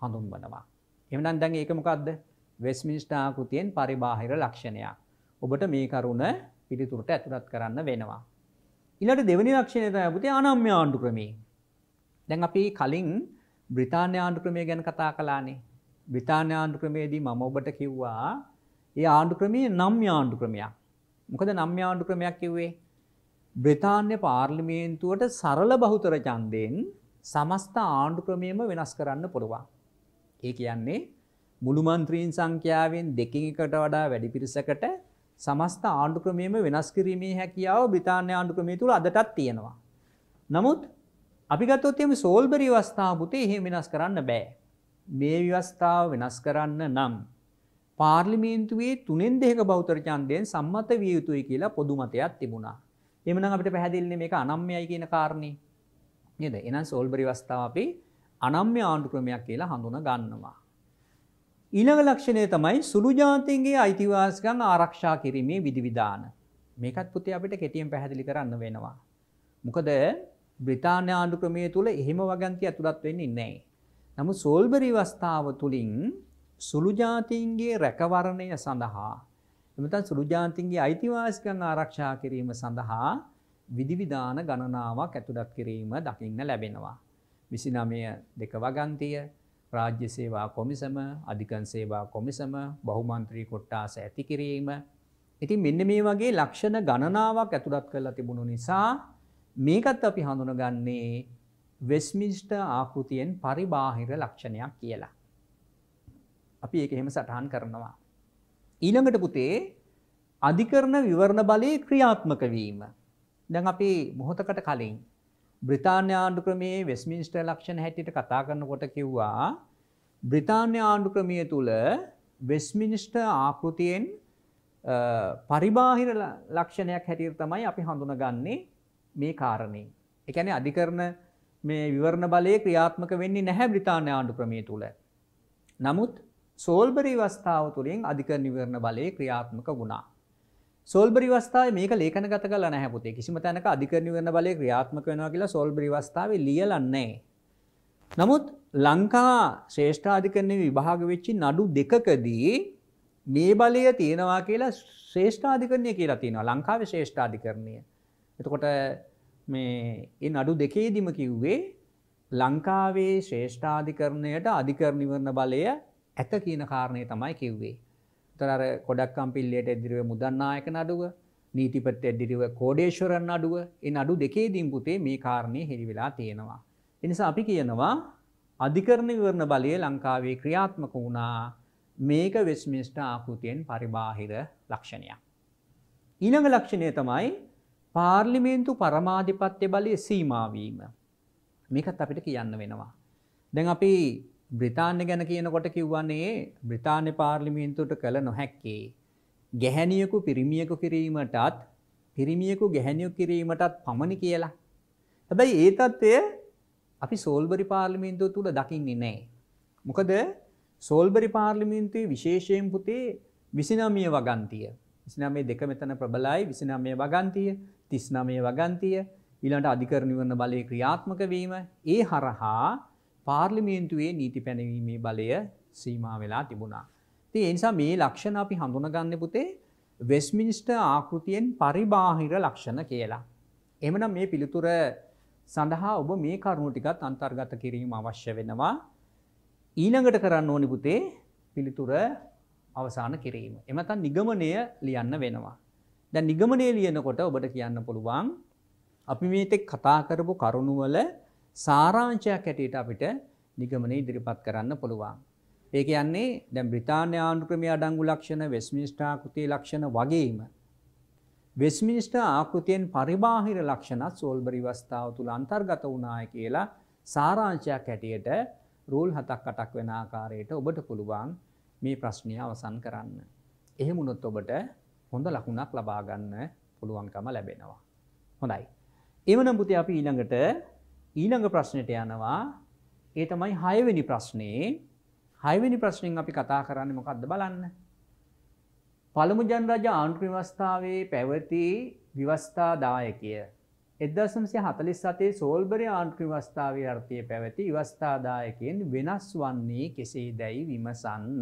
හඳුන්වනවා. එහෙනම් දැන් ඒක මොකද්ද? වෙස්මින්ස්ටර් ආකෘතියෙන් පරිබාහිර ලක්ෂණයක්. ඔබට මේ කරුණ පිළිතුරට ඇතුළත් කරන්න වෙනවා. ඉලට දෙවනි ලක්ෂණය තමයි පුතේ අනම්‍ය ආණ්ඩු ක්‍රමය. දැන් අපි කලින් බ්‍රිතාන්‍ය ආණ්ඩු ක්‍රමය ගැන කතා කළානේ. බ්‍රිතාන්‍ය ආණ්ඩු ක්‍රමයේදී මම ඔබට කිව්වා ඒ ආණ්ඩු ක්‍රමයේ නම්්‍ය ආණ්ඩු ක්‍රමයක්. මොකද නම්්‍ය ආණ්ඩු ක්‍රමයක් කිව්වේ බ්‍රිතාන්‍ය පාර්ලිමේන්තුවට සරල බහුතර ඡන්දයෙන් සමස්ත ආණ්ඩු ක්‍රමයම වෙනස් කරන්න පුළුවන්. ඒ කියන්නේ මුළු මන්ත්‍රීන් සංඛ්‍යාවෙන් දෙකකින් එකට වඩා වැඩි පිරිසකට සමස්ත ආණ්ඩු ක්‍රමයම වෙනස් කිරීමේ හැකියාව බ්‍රිතාන්‍ය ආණ්ඩු ක්‍රමය තුළ අදටත් තියෙනවා. නමුත් අපිගත්තොත් එම සෝල්බරි වස්ථාපුතේ එහෙ වෙනස් කරන්න බෑ. මේ ව්‍යවස්ථාව වෙනස් කරන්න නම්. පාර්ලිමේන්තුවේ තුනෙන් දෙක බෞතරචන්දයෙන් සම්මත විය යුතුයි කියලා පොදු මතයක් තිබුණා. එමන අපට පැහැදිල්න්නේ මේක අනම්යයි කියන කාරණේ. නද එනම් සෝල්බරි වස්ථාව අපි අනම්්‍ය ආණ්ඩු ක්‍රමයක් කියලා හඳුන ගන්නවා. ඊළඟ ලක්ෂණය තමයි සුළු ජාතන්ගේ අයිතිවාසිකං ආරක්ෂා කිරීමේ විදිවිධාන මේකත් පුතේ අපිට කෙටියෙන් පැහැදිලි කරන්න වෙනවා. මොකද බ්‍රතාානය ආණ්ඩු ක්‍රමය තුළ එහෙම වගන්ති ඇතුළත් වෙන්නේ නෑ. නමු සෝල්බරිවස්ථාව තුළින් සුළුජාතින්ගේ රැකවරණය සඳහා. එමතන් සුළුජාතින්ගේ අයිතිවාසිකං ආරක්ෂා කිරීම සඳහා විදිවිධාන ගණනාවක් ඇතුළත් කිරීම දකින්න ලැබෙනවා. විසිනමය දෙක වගන්තිය රාජ්‍ය සේවා කොමිසම අධිකන් සේවා කොමිසම බහුමන්ත්‍රී කොට්ටාස ඇති කිරීම. ඉති මෙන්න මේ වගේ ලක්ෂණ ගණනාවක් ඇතුළත් කරලා තිබුණු නිසා මේකත් අපි හඳුනගන්නේ වෙස්මිස්ට ආකෘතියෙන් පරිබාහිර ලක්ෂණයක් කියලා. අපි ඒක එහෙම සටහන් කරනවා. ඊළඟට පුතේ අධිකරණ විවරණ බලය ක්‍රියාත්මක වීම. දැන් අපි මොහොතකට කලින් බ්‍රතාන්‍ය ආණ්ඩු ක්‍රමයේ වෙස්මින්ස්ට ලක්ෂණ හැටියට කතා කරනකොට කිව්වා බ්‍රතාන්‍ය ආණ්ඩු ක්‍රමය තුළ වෙස්මිනිස්ට ආකෘතියෙන් පරිබාහිර ලක්ෂණයක් හැටියට තමයි අපි හඳුනගන්නේ මේ කාරණේ. එකැන අධිකරන මේ විවරණ බලය ක්‍රියාත්මක වෙන්නේ නැහැ බ්‍රතාන්‍ය ආණ්ඩු ක්‍රමය තුළ. නමුත් සෝල්බරි වස්ථාව තුළින් අධිකර නිවරණ බලය ක්‍රියාත්මක වුණා. සොල්බරිවස්ථාව මේක ලේඛනගත කළ නැහැ පුතේ. කිසිම තැනක අධිකරණ වෙන බලය ක්‍රියාත්මක වෙනවා කියලා සොල්බරිවස්ථාවේ ලියලා නැහැ. නමුත් ලංකා ශ්‍රේෂ්ඨාධිකරණ විභාග වෙච්ච නඩු දෙකකදී මේ බලය තියෙනවා කියලා ශ්‍රේෂ්ඨාධිකරණය කියලා තියෙනවා. ලංකාවේ ශ්‍රේෂ්ඨාධිකරණය. එතකොට මේ ඒ නඩු දෙකේදීම කිව්වේ ලංකාවේ ශ්‍රේෂ්ඨාධිකරණයට අධිකරණ විවරණ බලය ඇත කියන කාරණය තමයි කිව්වේ. ඉස්සර අර කොඩක්කම් පිල්ලියට එදිරිව මුදන් නායක නඩුව නීතිපති එදිරිව කෝඩේශ්වරන් නඩුව ඒ නඩු දෙකේදීම පුතේ මේ කාරණේ හෙළි වෙලා තියෙනවා. ඒ නිසා අපි කියනවා අධිකරණ විවරණ බලය ලංකාවේ ක්‍රියාත්මක වුණා මේක වෙස්මින්ස්ටර් ආකෘතියෙන් පරිබාහිර ලක්ෂණයක්. ඊළඟ ලක්ෂණය තමයි පාර්ලිමේන්තු පරමාධිපත්‍ය බලයේ සීමා වීම. මේකත් අපිට කියන්න වෙනවා. දැන් අපි බ්‍රතාන්‍ය ගැන කියනකොට කිව්වන්නේ බ්‍රතාන්‍ය පාර්ලිමින්තුට කළ නොහැක්කේ. ගැහැනියකු පිරිමියකු කිරීමටත් පිරිමියකු ගැහැනියු කිරීමටත් පමණි කියලා. හැබැයි ඒ තත්ත්වය අපි සෝල්බරි පාර්ලිමින්තුව තුළ දකින්නේ නෑ. මොකද සෝල්බරි පාර්ලිමින්තුවේ විශේෂයෙන් පුතේ විසිනමිය වගන්තිය. විසිනමේ දෙක මෙතන ප්‍රබලයි විසිනමය වගන්තිය තිස්නමය වගන්තිය ඊළට අධිකරණිවන්න බලය ක්‍රියාත්මක වීම ඒ හරහා පාර්ලිමේන්තුවේ නීති පැනවීමේ බලය සීමා වෙලා තිබුණා. ති එනිසා මේ ලක්ෂණ අපි හඳුනගන්න පුතේ වෙස්මිනිස්ට ආකෘතියෙන් පරිබාහිර ලක්ෂණ කියලා. එමනම් මේ පිළිතුර සඳහා ඔබ මේ කරුණු ටිකත් අන්තර්ගත කිරීම අවශ්‍ය වෙනවා. ඊළඟට කරන්න ඕනි පුතේ පිළිතුර අවසාන කිරීම. එමතන් නිගමනය ලියන්න වෙනවා. දැ නිගමනය ලියනකොට ඔබට කියන්න පුළුවන් අපි මේතෙක් කතා කරපු කරුණුවල සාරාංශයක් හැටියට අපිට නිගමනය ඉදිරිපත් කරන්න පුළුවන්. ඒක යන්නේ දැන් බ්‍රිතාන්‍ය ආණ්ඩුක්‍රමය අඩංගු ලක්ෂණ වෙස්මිනිස්ටර් ආකෘතියේ ලක්ෂණ වගේම වෙස්මිනිස්ටර් ආකෘතියෙන් පරිබාහිර ලක්ෂණත් සෝල්බරි වස්ථාව තුල අන්තර්ගත වුණාය කියලා සාරාංශයක් හැටියට රූල් 7ක් 8ක් වෙන ආකාරයට ඔබට පුළුවන් මේ ප්‍රශ්නය අවසන් කරන්න. එහෙම වුණොත් ඔබට හොඳ ලකුණක් ලබා ගන්න පුළුවන්කම ලැබෙනවා. හොඳයි. එවනම් පුතේ අපි ඊළඟට ඊළඟ ප්‍රශ්නයට යනවා ඒ තමයි හයවෙනි ප්‍රශ්නේ හයවෙනි ප්‍රශ්නෙන් අපි කතා කරන්න මොකක්ද බලන්න. පළමු ජනරජ ආණ්ඩුක්‍රවස්ථාවේ පැවති විවස්ථාදායකය. එදසම්සය හතලිස් සතේ සෝල්බරි ආණ්ඩුක්‍රවස්ථාවේ අර්ථය පැවැති විවස්ථාදායකයෙන් වෙනස් වන්නේ කෙසේ දැයි විමසන්න.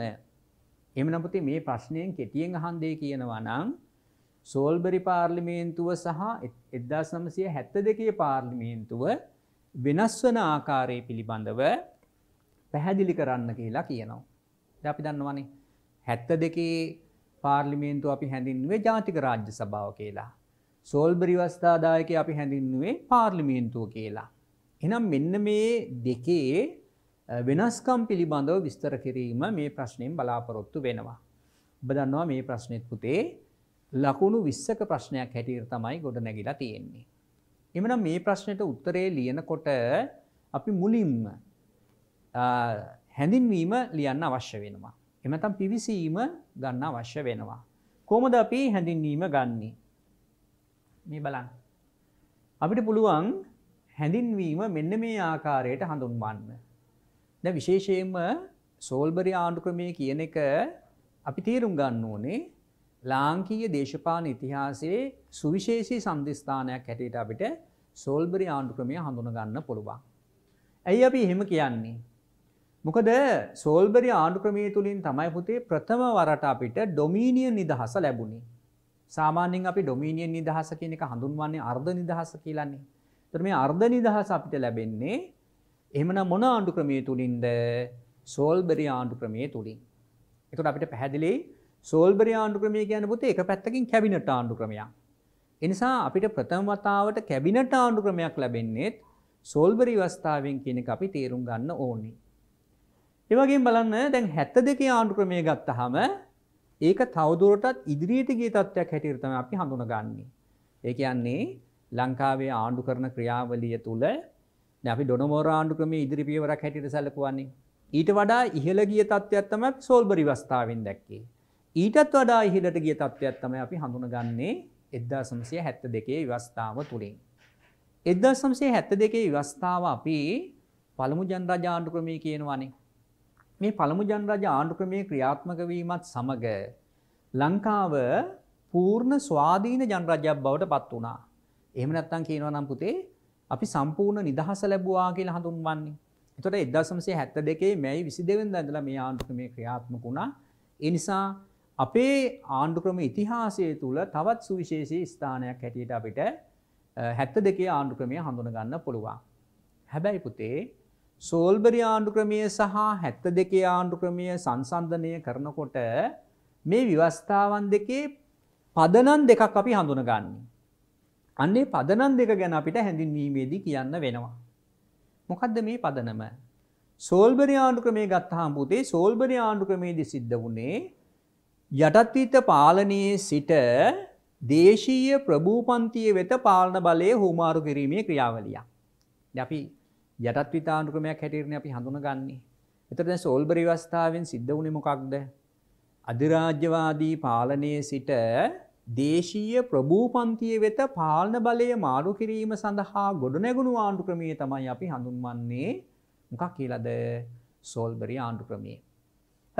එම නපති මේ ප්‍රශ්නයෙන් කෙටියෙන් අහන්දේ කියනවා නං සෝල්බරි පාර්ලිමේන්තුව සහ එදදාස් නමසය හැත්ත දෙකේ පාර්ලිමේන්තුව වෙනස් වන ආකාරය පිළිබඳව පැහැදිලි කරන්න කියලා කියනවා. ද අපි දන්නවනේ හැත්ත දෙකේ පාර්ලිමේන්තු අපි හැඳින්ුවේ ජාතික රාජ්‍ය සභාව කියලා. සෝල්බරි වස්ථාදායක අපි හැඳින්ුවේ පාර්ලිමේන්තුව කියලා. එනම් මෙන්න මේ දෙකේ වෙනස්කම් පිළිබඳව විස්තර කිරීම මේ ප්‍රශ්නයෙන් බලාපොරොත්තු වෙනවා. ඔබ දන්නවා මේ ප්‍රශ්නෙත් පුතේ ලකුණු විස්සක ප්‍රශ්නයක් හැටියට තමයි ගොඩ නැගිලා තියෙන්නේ. එමනම් මේ ප්‍රශ්නයට උත්තරේ ලියනකොට අපි මුලින්ම හැඳින්වීම ලියන්න අවශ්‍ය වෙනවා. එමතම් පිවිසීම ගන්න අවශ්‍ය වෙනවා. කොමද අපි හැඳින්වීම ගන්නේ. මේ බලන්. අපිට පුළුවන් හැඳින්වීම මෙන්න මේ ආකාරයට හඳුන්වන්න. ද විශේෂයෙන්ම සෝල්බරි ආණ්ඩු ක්‍රමය කියන එක අපි තේරුම් ගන්න ඕනේ ලාංකීය දේශපාන ඉතිහාසයේ සුවිශේෂී සම්ධස්ථානයක් හැටියට අපිට සෝල්බරි ආණ්ඩුක්‍රමය හඳුනගන්න පුළුවන්. ඇයි අපි එහෙම කියන්නේ. මොකද සෝල්බරි ආණ්ඩුක්‍රමය තුළින් තමයි පුතේ ප්‍රථම වරට අපිට ඩොමීනියන් නිදහස ලැබුණි. සාමාන්‍යෙන් අපි ඩොමීනියන් නිදහස කියන එක හඳුන්වන්නේ අර්ධ නිදහස කියලන්නේ. තර මේ අර්ධ නිදහස අපිට ලැබෙන්නේ එහමන මොන ආණ්ඩුක්‍රමය තුළින්ද සෝල්බරි ආණ්ඩුක්‍රමය තුළින්. එතුට අපිට පැහැදිලේ සෝල්බරි ආණ්ඩු ක්‍රමය කියන පුතේ එක පැත්තකින් කැබිනට ආණ්ඩු ක්‍රමයක්. එනිසා අපිට ප්‍රථම වතාවට කැබිනට ආණ්ඩු ක්‍රමයක් ලැබෙන්නේත් සෝල්බරි වස්ථාවෙන් කියන අපි තේරුම් ගන්න ඕනි. ඒවගේ බලන්න දැන් හැත්ත දෙකේ ආණ්ඩු ක්‍රමය ගත්තහම ඒක තවදුරටත් ඉදිරියට ගිය තත්ත්වයක් හැටියට තමයි අපි හඳුනගන්නේ. ඒ කියන්නේ ලංකාවේ ආණ්ඩු කරන ක්‍රියාවලිය තුළ අපි ඩොනමෝර ආණ්ඩු ක්‍රමයේ ඉදිරි පියවරක් හැටියට සැලකුවන්නේ. ඊට වඩා ඉහළ ගිය තත්ත්වයක් තමයි සෝල්බරි වස්ථාවෙන් දැක්කේ. ඊටත් වඩා ඉහිලට ගිය තත්ත්වයක් තමයි අපි හඳුනගන්නේ 1972 විවස්ථාව තුලින් 1972 විවස්ථාව අපි පළමු ජනරජ ආණ්ඩු ක්‍රමය කියනවානේ මේ පළමු ජනරජ ආණ්ඩු ක්‍රමයේ ක්‍රියාත්මක වීමත් සමග ලංකාව පූර්ණ ස්වාධීන ජනරජයක් බවට පත් වුණා. එහෙම නැත්නම් කියනවා නම් පුතේ අපි සම්පූර්ණ නිදහස ලැබුවා කියලා හඳුන්වන්නේ. එතකොට 1972 මැයි 22 වෙනිදා ඉඳලා මේ ආණ්ඩුක්‍රමය ක්‍රියාත්මක වුණා. ඒ නිසා අපේ ආණ්ඩුක්‍රම ඉතිහාසය තුළ තවත් සුවිශේෂී ස්ථානයක් හැටියට අපිට හැත්ත දෙකේ ආණ්ඩුක්‍රමය හඳුනගන්න පුළුවන්. හැබැයි පුතේ සෝල්බරි ආණ්ඩුක්‍රමය සහ හැත්ත දෙකේ ආණ්ඩුක්‍රමය සංසන්ධනය කරනකොට මේ විවස්ථාවන් දෙකේ පදනන් දෙකක් අපි හඳුනගන්න. අන්නේ පදනන් දෙක ගැන අපිට හැඳින්වීමේදී කියන්න වෙනවා. මොකදද මේ පදනම. සෝල්බරි ආණ්ඩුක්‍රමේ ගත්තා හම්පුතේ සෝල්බරි ආණ්ඩුක්‍රමේදී සිද්ධ වුණේ යටත්විත පාලනයේ සිට දේශීය ප්‍රභූපන්තිය වෙත පාලන බලය හෝමාරු කිරීමේ ක්‍රියාවලිය. අපි යටත්විතානුක්‍රමයක් හැටිරණ අපි හඳුන ගන්නේ. එතර දැ සෝල්බරි වස්ථාවෙන් සිද්ධ වුණ මොකක්ද. අධිරාජ්‍යවාදී පාලනයේ සිට දේශීය ප්‍රභූපන්තිය වෙත පාලන බලය මාරු කිරීම සඳහා ගොඩනැගුණු ආණ්ඩු ක්‍රමය තමයි අපි හඳුන්වන්නේ මොකක් කියලද සෝල්බරි ආණ්ඩු ක්‍රමේ.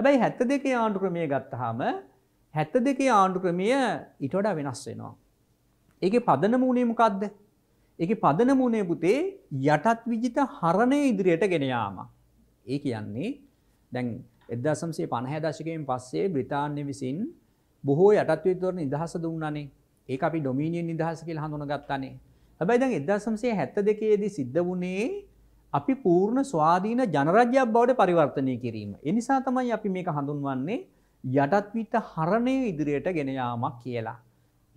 හැබැයි හැත්ත දෙකේ ආණ්ඩු ක්‍රමය ගත්තහම හැත්ත දෙකේ ආණ්ඩු ක්‍රමය ඉටොඩා වෙනස් වෙනවා. ඒක පදන මූුණේ මොකක්ද. එක පදන මූුණේ පුතේ යටත් විජිත හරණය ඉදිරියට ගෙනයාම. ඒ කියන්නේ දැන් එදසම්සේ පණහැ දශකයෙන් පස්සේ බ්‍රතාන්‍ය විසින් බොහෝ යටත්වතුවරන නිදහස දුන්නනේ ඒ අපි ඩොමිනියෙන් නිදහස කියල හඳුන ගත්තානේ හැබයි දැන් එදසම්සේ හැත්ත දෙකේදී සිද්ධ වුණේ අපි පූර්ණ ස්වාධීන ජනරජ්‍යයක් බවට පරිවර්තනය කිරීම. එනිසා තමයි අපි මේක හඳුන්වන්නේ යටත්විත හරණය ඉදිරියට ගෙනයාමක් කියලා.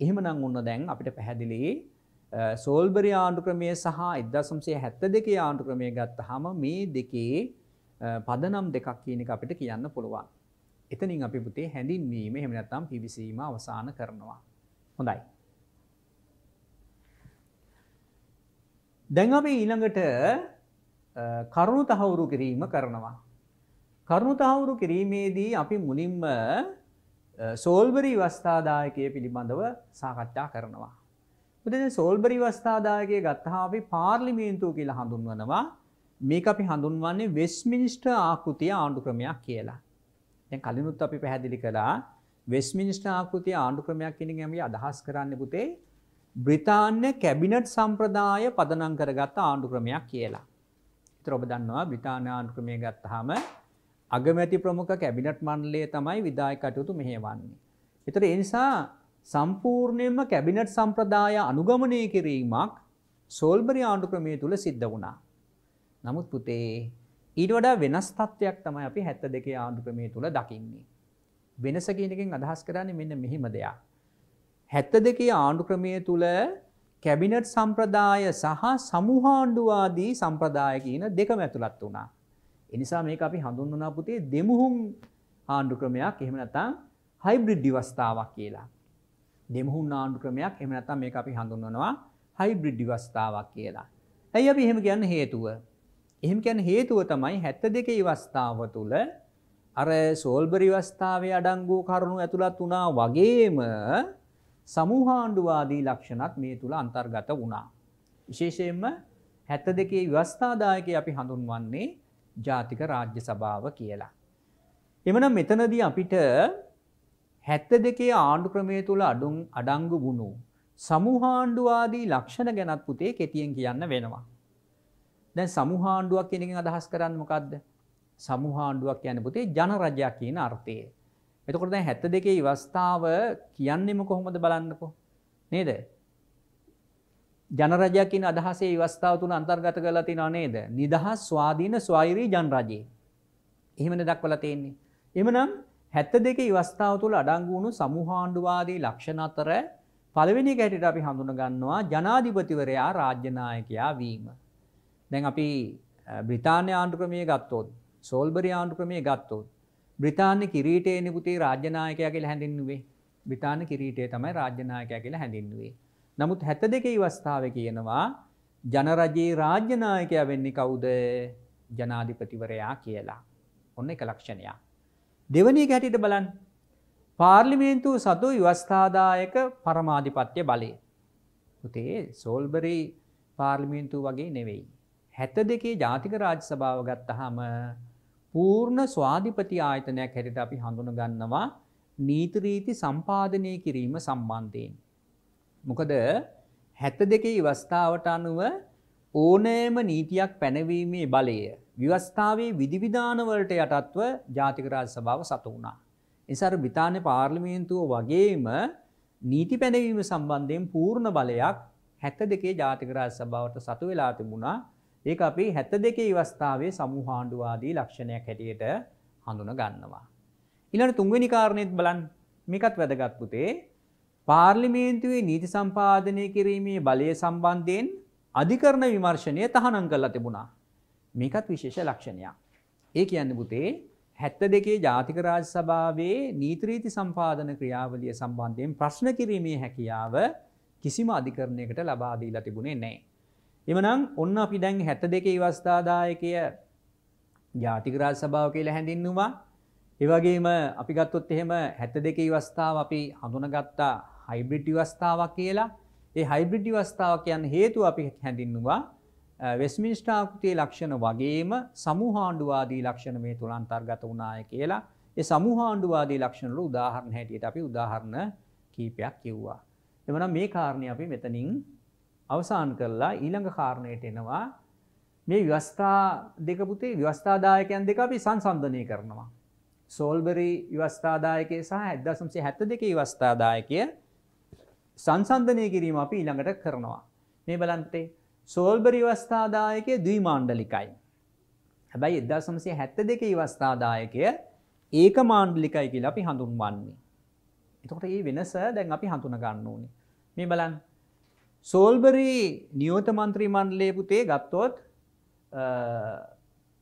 එහෙම නං ඔන්න දැන් අපිට පැහැදිලි සෝල්බරි ආණ්ඩු ක්‍රමය සහ එදසම්සේ හැත්ත දෙකේ ආණ්ඩු ක්‍රමය ගත්ත හම මේ දෙකේ පදනම් දෙකක් කියනක අපිට කියන්න පුළුවන්. එතනින් අපි පුතේ හැඳින්වීම හෙමනැත්තම් පිවිසීම අවසාන කරනවා. හොඳයි. දැන් අපි ඊළඟට කරුණු තහවුරු කිරීම කරනවා. කරුණු තහවුරු කිරීමේදී අපි මුලින්ම සෝල්බරි වස්ථාදායකය පිළිබඳව සාකච්ඡා කරනවා. බුදේ සෝල්බරි වස්ථාදායකය ගත්තහා අපි පාර්ලිමේන්තුව කියලා හඳුන්වනවා මේක අපි හඳුන්වන්නේ වෙස්මිනිිස්ට ආකෘතිය ආණ්ඩු ක්‍රමයක් කියලා. දැන් කලිනුත් අපි පැහැදිලි කළා වෙස්මිනිිස්ට ආකෘතිය ආණ්ඩු ක්‍රමයක් කෙනින් ඇමි අදහස් කරන්න පුතේ බ්‍රිතාන්‍ය කැබිනට් සම්ප්‍රදාය පදනං කරගත්ත ආණ්ඩු ක්‍රමයක් කියලා. විස්තර ඔබ දන්නවා බ්‍රිතාන්‍යානු ක්‍රමය ගත්තාම අගමැති ප්‍රමුඛ කැබිනට් මණ්ඩලය තමයි විදායක කටයුතු මෙහෙවන්නේ. ඒතර ඒ නිසා සම්පූර්ණයෙන්ම කැබිනට් සම්ප්‍රදාය අනුගමනය කිරීමක් සෝල්බරි ආණ්ඩු ක්‍රමය තුල සිද්ධ වුණා. නමුත් පුතේ ඊට වඩා වෙනස් තත්ත්වයක් තමයි අපි 72 ආණ්ඩු ක්‍රමය තුල දකින්නේ. වෙනස කියන එකෙන් අදහස් කරන්නේ මෙන්න මෙහිම දෙයක්. 72 ආණ්ඩු ක්‍රමය තුල කැබිනට් සම්ප්‍රදාය සහ සමුහාණ්ඩුවාදී සම්ප්‍රදාය කියන දෙකම ඇතුළත් වුණා. එනිසා මේක අපි හඳුන්වනා පුතේ දෙමුහුම් ආණ්ඩු ක්‍රමයක් එහෙම නැත්නම් හයිබ්‍රිඩ් විවස්ථාවක් කියලා. දෙමුහුම් ආණ්ඩු ක්‍රමයක් එහෙම නැත්නම් මේක අපි හඳුන්වනවා හයිබ්‍රිඩ් විවස්ථාවක් කියලා. ඇයි අපි එහෙම කියන්න හේතුව? එහෙම කියන්න හේතුව තමයි 72 විවස්ථාව තුළ අර සෝල්බරි විවස්ථාවේ අඩංගු කරුණු ඇතුළත් වුණා වගේම සමූහාණ්ඩුවාදී ලක්ෂණත් මේ තුළ අන්තර්ගත වුණා. විශේෂයෙන්ම හැත දෙකේ ව්‍යවස්ථාදායක අපි හඳුන්වන්නේ ජාතික රාජ්‍ය සභාව කියලා. එමනම් මෙතනදී අපිට හැත්ත දෙකේ ආණ්ඩු ක්‍රමය තුළ අඩුම් අඩංගු වුණු සමූහාණ්ඩුවාදී ලක්ෂණ ගැනත් පුතේ කෙටියෙන් කියන්න වෙනවා. දැන් සමූහාණ්ඩුවක් කෙනකින් අදහස් කරන්න මොකක්ද? සමූහාණ්ඩුවක් කියන්නේ පුතේ ජනරජයක් කියන අර්ථයේ. එතකොට දැන් 72 ඉවස්ථාව කියන්නේ කොහොමද බලන්නකෝ නේද? ජන රජය කියන අදහසේ ඉවස්ථාව තුන අන්තර්ගත කරලා තියනවා නේද? නිදහස් ස්වාධීන ස්වෛරී ජන රජය. එහෙමනේ දක්වලා තියෙන්නේ. එහෙමනම් 72 ඉවස්ථාව තුල අඩංගු වුණු සමූහාණ්ඩවාදී ලක්ෂණ අතර පළවෙනි එක හැටියට අපි හඳුන ගන්නවා ජනාධිපතිවරයා රාජ්‍ය නායකයා වීම. දැන් අපි බ්‍රිතාන්‍ය ආණ්ඩුක්‍රමයේ ගත්තොත්, සෝල්බරි ආණ්ඩුක්‍රමයේ ගත්තොත් බ්‍රතාන්න කිරීටේ නිපුතේ රාජ්‍යනායකයා කියලා හැඳින්නුවේ බ්‍රතාන්න කිරීටේ තමයි රාජ්‍යනායකයා කියලා හැඳින්නුවේ. නමුත් හැත දෙකේ අවස්ථාව කියනවා ජනරජයේ රාජ්‍යනායකයා වෙන්නේ කවුද ජනාධිපතිවරයා කියලා. ඔන්න එක ලක්ෂණයක්. දෙවනි එක හැටියට බලන්න. පාර්ලිමේන්තුව සතු විවස්ථාදායක පරමාධිපත්‍ය බලය. උතේ සෝල්බරි පාර්ලිමේන්තුව වගේ නෙවෙයි. හැත දෙකේ ජාතික රාජ සභාව ගත්තහම පූර්ණ ස්වාධිපති ආයතනයක් හැටියට අපි හඳුනගන්නවා නීති රීති සම්පාදනය කිරීම සම්බන්ධයෙන්. මොකද 72 විවස්ථාවට අනුව ඕනෑම නීතියක් පැනවීමේ බලය විවස්ථාවේ විධිවිධාන වලට යටත්ව ජාතික රාජ්‍ය සභාව සතු වුණා. එසර බ්‍රිතාන්‍ය පාර්ලිමේන්තුව වගේම නීති පැනවීම සම්බන්ධයෙන් පූර්ණ බලයක් 72 ජාතික රාජ්‍ය සභාවට සතු වෙලා තිබුණා. ඒක අපි හැත්ත දෙකේ ඉවස්ථාවේ සමූහාණ්ඩුවාදී ලක්ෂණයක් හැටියට හඳුන ගන්නවා. ඉළඟ තුන්වෙනි කාරණයත් බලන් මේකත් වැදගත් පුතේ පාර්ලිමේන්තුවේ නීති සම්පාදනය කිරීමේ බලය සම්බන්ධයෙන් අධිකරණ විමර්ශනය තහනම් කරලා තිබුණා. මේකත් විශේෂ ලක්ෂණයක්. ඒ කියන්න පුතේ හැත්ත දෙකේ ජාතික රාජ සභාවේ නීත්‍රීති සම්පාදන ක්‍රියාවලිය සම්බන්ධයෙන් ප්‍රශ්න කිරීමේ හැකියාව කිසිම අධිකරණයකට ලබාදීලා තිබුණේ නෑ. එමනම් ඔන්න අපි දැන් හැත දෙකේ වස්ථාදායකය ජාතිකරාජ සභාව කියලා හැඳින්නවා. ඒවගේම අපි ගත්තොත් එහෙම හැත දෙකේ වස්ථාව අපි හඳුනගත්තා හයිබ්‍රිටි වස්ථාවක් කියලා. ඒ හයිබ්‍රිටි වස්ථාවක් යන හේතුව අපි හැඳින්නවා. වෙස්මිනිස්ටා කෘතියේ ලක්ෂණ වගේම සමූහාණ්ඩුවාදී ලක්ෂණ මේ තුල අන්තර්ගත වුණාය කියලා. ඒ සමූහාණ්ඩුවාදී ලක්ෂණ වල උදාහරණ හැටියට අපි උදාහරණ කීපයක් කිව්වා. එමනම් මේ කාරණේ අපි මෙතනින් අවසාන් කරලා ඊළඟ කාරණයට එනවා මේ ව්‍යවස්ථා දෙකපුතේ ව්‍යවස්ථාදායකයන් දෙක අපි සංසන්ධනය කරනවා. සෝල්බරි ව්‍යවස්ථාදායකය සහ ඇදසම්සේ හැත්ත දෙක වස්ථාදායකය සංසන්ධනය කිරීම අපි ඊළඟට කරනවා. මේ බලන්තේ සෝල්බරි වස්ථාදායකය දී මාණ්ඩලිකයි. හැබැයි එදදාසමසේ හැත්ත දෙක වස්ථාදායකය ඒක මාණ්ඩලිකයි කියලා අපි හඳුන්වන්නේ. එතකොට ඒ වෙනස දැන් අපි හඳුන ගන්න ඕනේ. මේ බලන්න සෝල්බරි නියෝත මන්ත්‍රී මණ්ඩලය පුතේ ගත්තොත්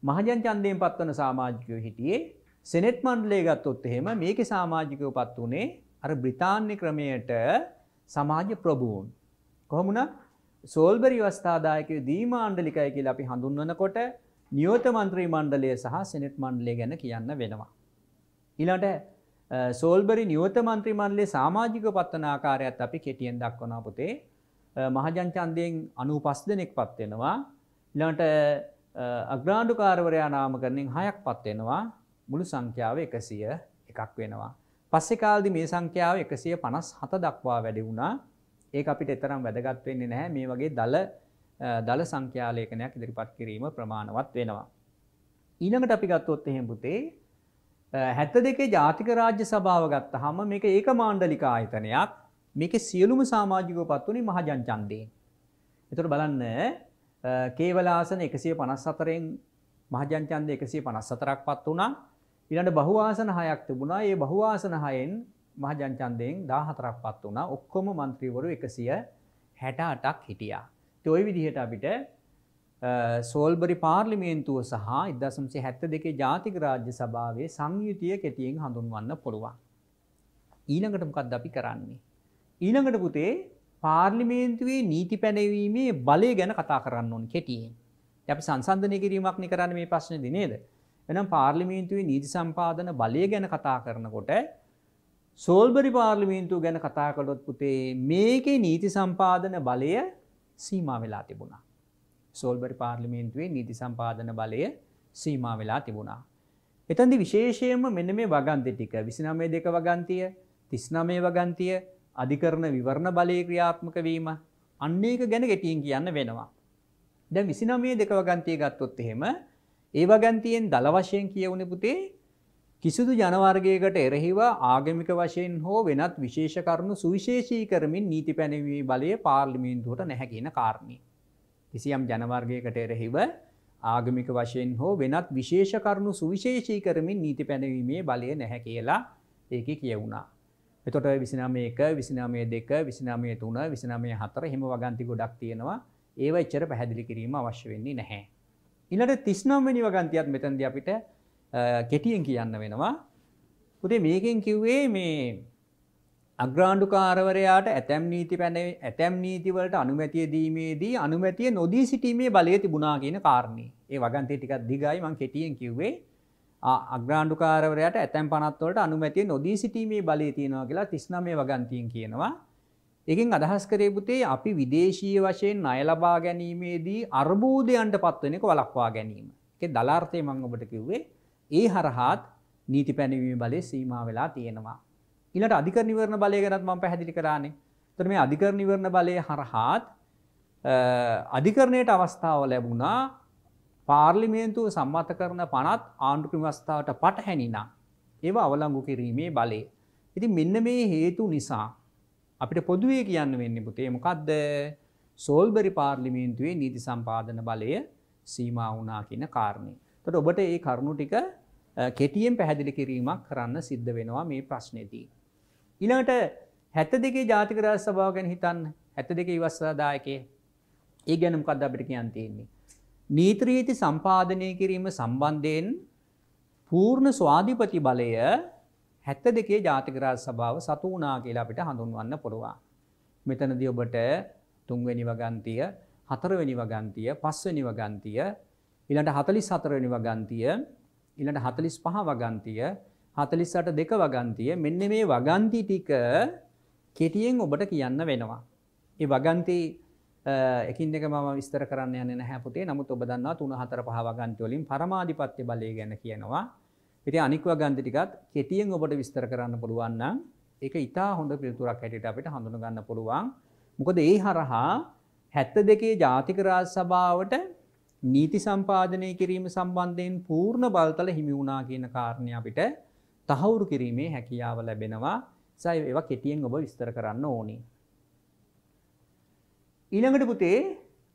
මහජන් චන්දයෙන් පත්වන සාමාජිකයෝ හිටියේ සෙනෙට් මණ්ඩලේ ගත්තොත් එහෙම මේක සාමාජිකයෝ පත් වනේ අර බ්‍රිතාන්‍ය ක්‍රමයට සමාජ ප්‍රභූන්. කොහොමුණ සෝල්බරි වස්ථාදායකය දීමාණ්ඩලිකය කියලා අපි හඳුන්වනකොට නියෝත මන්ත්‍රී මණ්ඩලය සහ සෙනෙට් මණ්ඩලේ ගැන කියන්න වෙනවා. ඉලට සෝල්බරි නියෝත මන්ත්‍රී මණ්ඩලේ සාමාජික පත්වන ආකාරයත් අපි කෙටියෙන් දක්වනා පුතේ මහජංචන්දයෙන් අනූපස් දෙනෙක් පත්වෙනවා. ඉළඟට අග්‍රාණ්ඩුකාරවරයා නාමකරණින් හයක් පත්වෙනවා මුළු සංඛ්‍යාව එකසිය එකක් වෙනවා. පස්සෙ කාල්දි මේ සංඛ්‍යාව එකසිය පනස් හත දක්වා වැඩි වුණා ඒ අපිට එතරම් වැදගත්වෙන්නේ නැහැ මේ වගේ දල දළ සංඛ්‍යාලේඛනයක් ඉදිරිපත් කිරීම ප්‍රමාණවත් වෙනවා. ඊළඟට අපි ගත්තොත් එහෙම පුතේ හැත දෙකේ ජාතික රාජ්‍ය සභාව ගත්තහම මේක ඒක මාණ්ඩලික ආයතනයක් මේක සියලුම සාමාජිකව පත්වනේ මහජන් ඡන්දයෙන්. එතකොට බලන්න කේවලාසන 154න් මහජන් ඡන්ද 154ක් පත් වුණා. ඊළඟ බහුවාසන 6ක් තිබුණා. ඒ බහුවාසන 6න් මහජන් ඡන්දයෙන් 14ක් පත් වුණා. ඔක්කොම മന്ത്രിවරු 168ක් හිටියා. ඉතින් ওই විදිහට අපිට සෝල්බරි පාර්ලිමේන්තුව සහ 1972 ජාතික රාජ්‍ය සභාවේ සංයුතිය කෙටියෙන් හඳුන්වන්න පුළුවන්. ඊළඟට මොකක්ද අපි කරන්නේ? ඊළඟට පුතේ පාර්ලිමේන්තුවේ නීති පැනවීමේ බලය ගැන කතා කරන්න ඕන් කෙටියෙන් අපි සංසන්ධනය කිරීමක්නි කරන්න මේ ප්‍රශ්න දිනේද එනම් පාර්ලිමේන්තුවේ නීති සම්පාදන බලය ගැන කතා කරනකොට සෝල්බරි පාර්ලිමේන්තුව ගැන කතා කළොත් පුතේ මේකේ නීති සම්පාදන බලය සීමා වෙලා තිබුණා සෝල්බරි පාර්ලිමේන්තුවේ නීති සම්පාදන බලය සීමා වෙලා තිබුණා එතන්දි විශේෂයම මෙන මේ වගන්ති ටික විසිනමේ දෙක වගන්තිය තිස්නමේ වගන්තිය අධිකරන විවරණ බලය ක්‍රියාත්මක වීම අන්න ඒක ගැන ගැටියෙන් කියන්න වෙනවා. දැන් 29 දෙක වගන්තිය ගත්තොත් එහෙම ඒ වගන්තියෙන් දල වශයෙන් කියවුනේ පුතේ කිසිදු ජන වර්ගයකට එරෙහිව ආගමික වශයෙන් හෝ වෙනත් විශේෂ කරුණු සුවිශේෂී කරමින් නීති පැනවීමේ බලය පාර්ලිමේන්තුවට නැහැ කියන කාරණේ. කිසියම් ජන වර්ගයකට එරෙහිව ආගමික වශයෙන් හෝ වෙනත් විශේෂ කරුණු සුවිශේෂී කරමින් නීති පැනවීමේ බලය නැහැ කියලා ඒකේ කියවුණා. එතොට විසිනාමයක විසිනාමය දෙක විසිනාමය තුන විසිනාමය හතර හෙම වගන්ති ගොඩක් තියෙනවා ඒව එච්චර පැහැදිලි කිරීම අවශ්‍ය වෙන්නේ නැහැ. ඉලට තිස්නම්වැනි වගන්තියත් මෙතන්ද අපිට කෙටියෙන් කියන්න වෙනවා. පුදේ මේකෙන් කිව්වේ මේ අග්‍රාණ්ඩුකාරවරයාට ඇතැම් නීති පැන ඇතැම් නීතිවලට අනුමැතිය දීමේදී අනුමැතිය නොදී සිටීමේ බලය තිබුණා කියන කාරණී ඒ වගන්තේ ටිකක් දිගයි මං කෙටියෙන් කිව්වේ අග්‍රාණ්ඩුකාරවරයට ඇතැම් පනත්වලට අනුමැතිය නොදී සිටීමේ බලය තියෙනවා කියලා තිස්නමය වගන්තියෙන් කියනවා. එකින් අදහස් කරේපුතේ අපි විදේශීය වශයෙන් අයලබා ගැනීමේදී අර්බූදයන්ට පත්වනක වලක්වා ගැනීම. එක දලාර්ථය මංගඔබට කිව්වේ ඒ හරහාත් නීති පැනවීම බලය සීමා වෙලා තියෙනවා. ඉලට අධිකර නිවරණ බලය ගැත් මම පැහැදිලි කරන්නේ තර මේ අධිකර නිවරණ බලය හරහාත් අධිකරණයට අවස්ථාව ලැබුණා පාර්ලිමේන්තුව සම්මත කරන පනත් ආණ්ඩුක්‍රමස්ථාවට පටහැනිනා. ඒව අවලංගු කිරීමේ බලය. ඉති මෙන්න මේ හේතු නිසා අපිට පොදුවේ කියන්න වෙන්න පුතේ මොකක්ද සෝල්බරි පාර්ලිමේන්තුවේ නීති සම්පාධන බලය සීමා වනා කියන කාරණය. තොට ඔබට ඒ කරුණු ටික කෙටියෙන් පැහැදිලි කිරීමක් කරන්න සිද්ධ වෙනවා මේ ප්‍රශ්නයදී. ඉළඟට හැත්ත දෙකේ ජාතිකරස් සභාව ගැන හිතන් හැත දෙක ඉවස්සදායකේ ඒ ගැනම්කද අපිට කියන්තියෙන්නේ. නීති රීති සම්පාදනය කිරීම සම්බන්ධයෙන් පූර්ණ ස්වාධිපති බලය 72 ජාතික රාජ්‍ය සභාව සතු වුණා කියලා අපිට හඳුන්වන්න පුළුවන්. මෙතනදී ඔබට තුන්වෙනි වගන්තිය, හතරවෙනි වගන්තිය, පස්වෙනි වගන්තිය, ඊළඟ 44 වෙනි වගන්තිය, ඊළඟ 45 වගන්තිය, 48 දෙක වගන්තිය මෙන්න මේ වගන්ති ටික කෙටියෙන් ඔබට කියන්න වෙනවා. ඒ වගන්ති එකින් එක ම විස්තර කරන්න යන හැපුටේ නමුත් ඔබදන්නා තුන හතර පහවගන්තවලින් පරමාධිපත්්‍ය බලය ගැන කියනවා. ඉති අනික්ව ගන්තිටිකත් කෙටියෙන් ඔබට විස්තර කරන්න පුළුවන්න එක ඉතා හොඳ පිල්තුරක් හැටිට අපිට හඳුන ගන්න පුළුවන්. මොකද ඒ හරහා හැත්ත දෙකේ ජාතිකරාජ සභාවට නීති සම්පාධනය කිරීම සම්බන්ධයෙන් පූර්ණ බල්තල හිමි වුණා කියන කාරණය අපිට තහවුරු කිරීමේ හැකියාව ලැබෙනවා සයි ඒවා කෙටියෙන් ඔබ විස්තර කරන්න ඕනේ. ඊළඟට පුතේ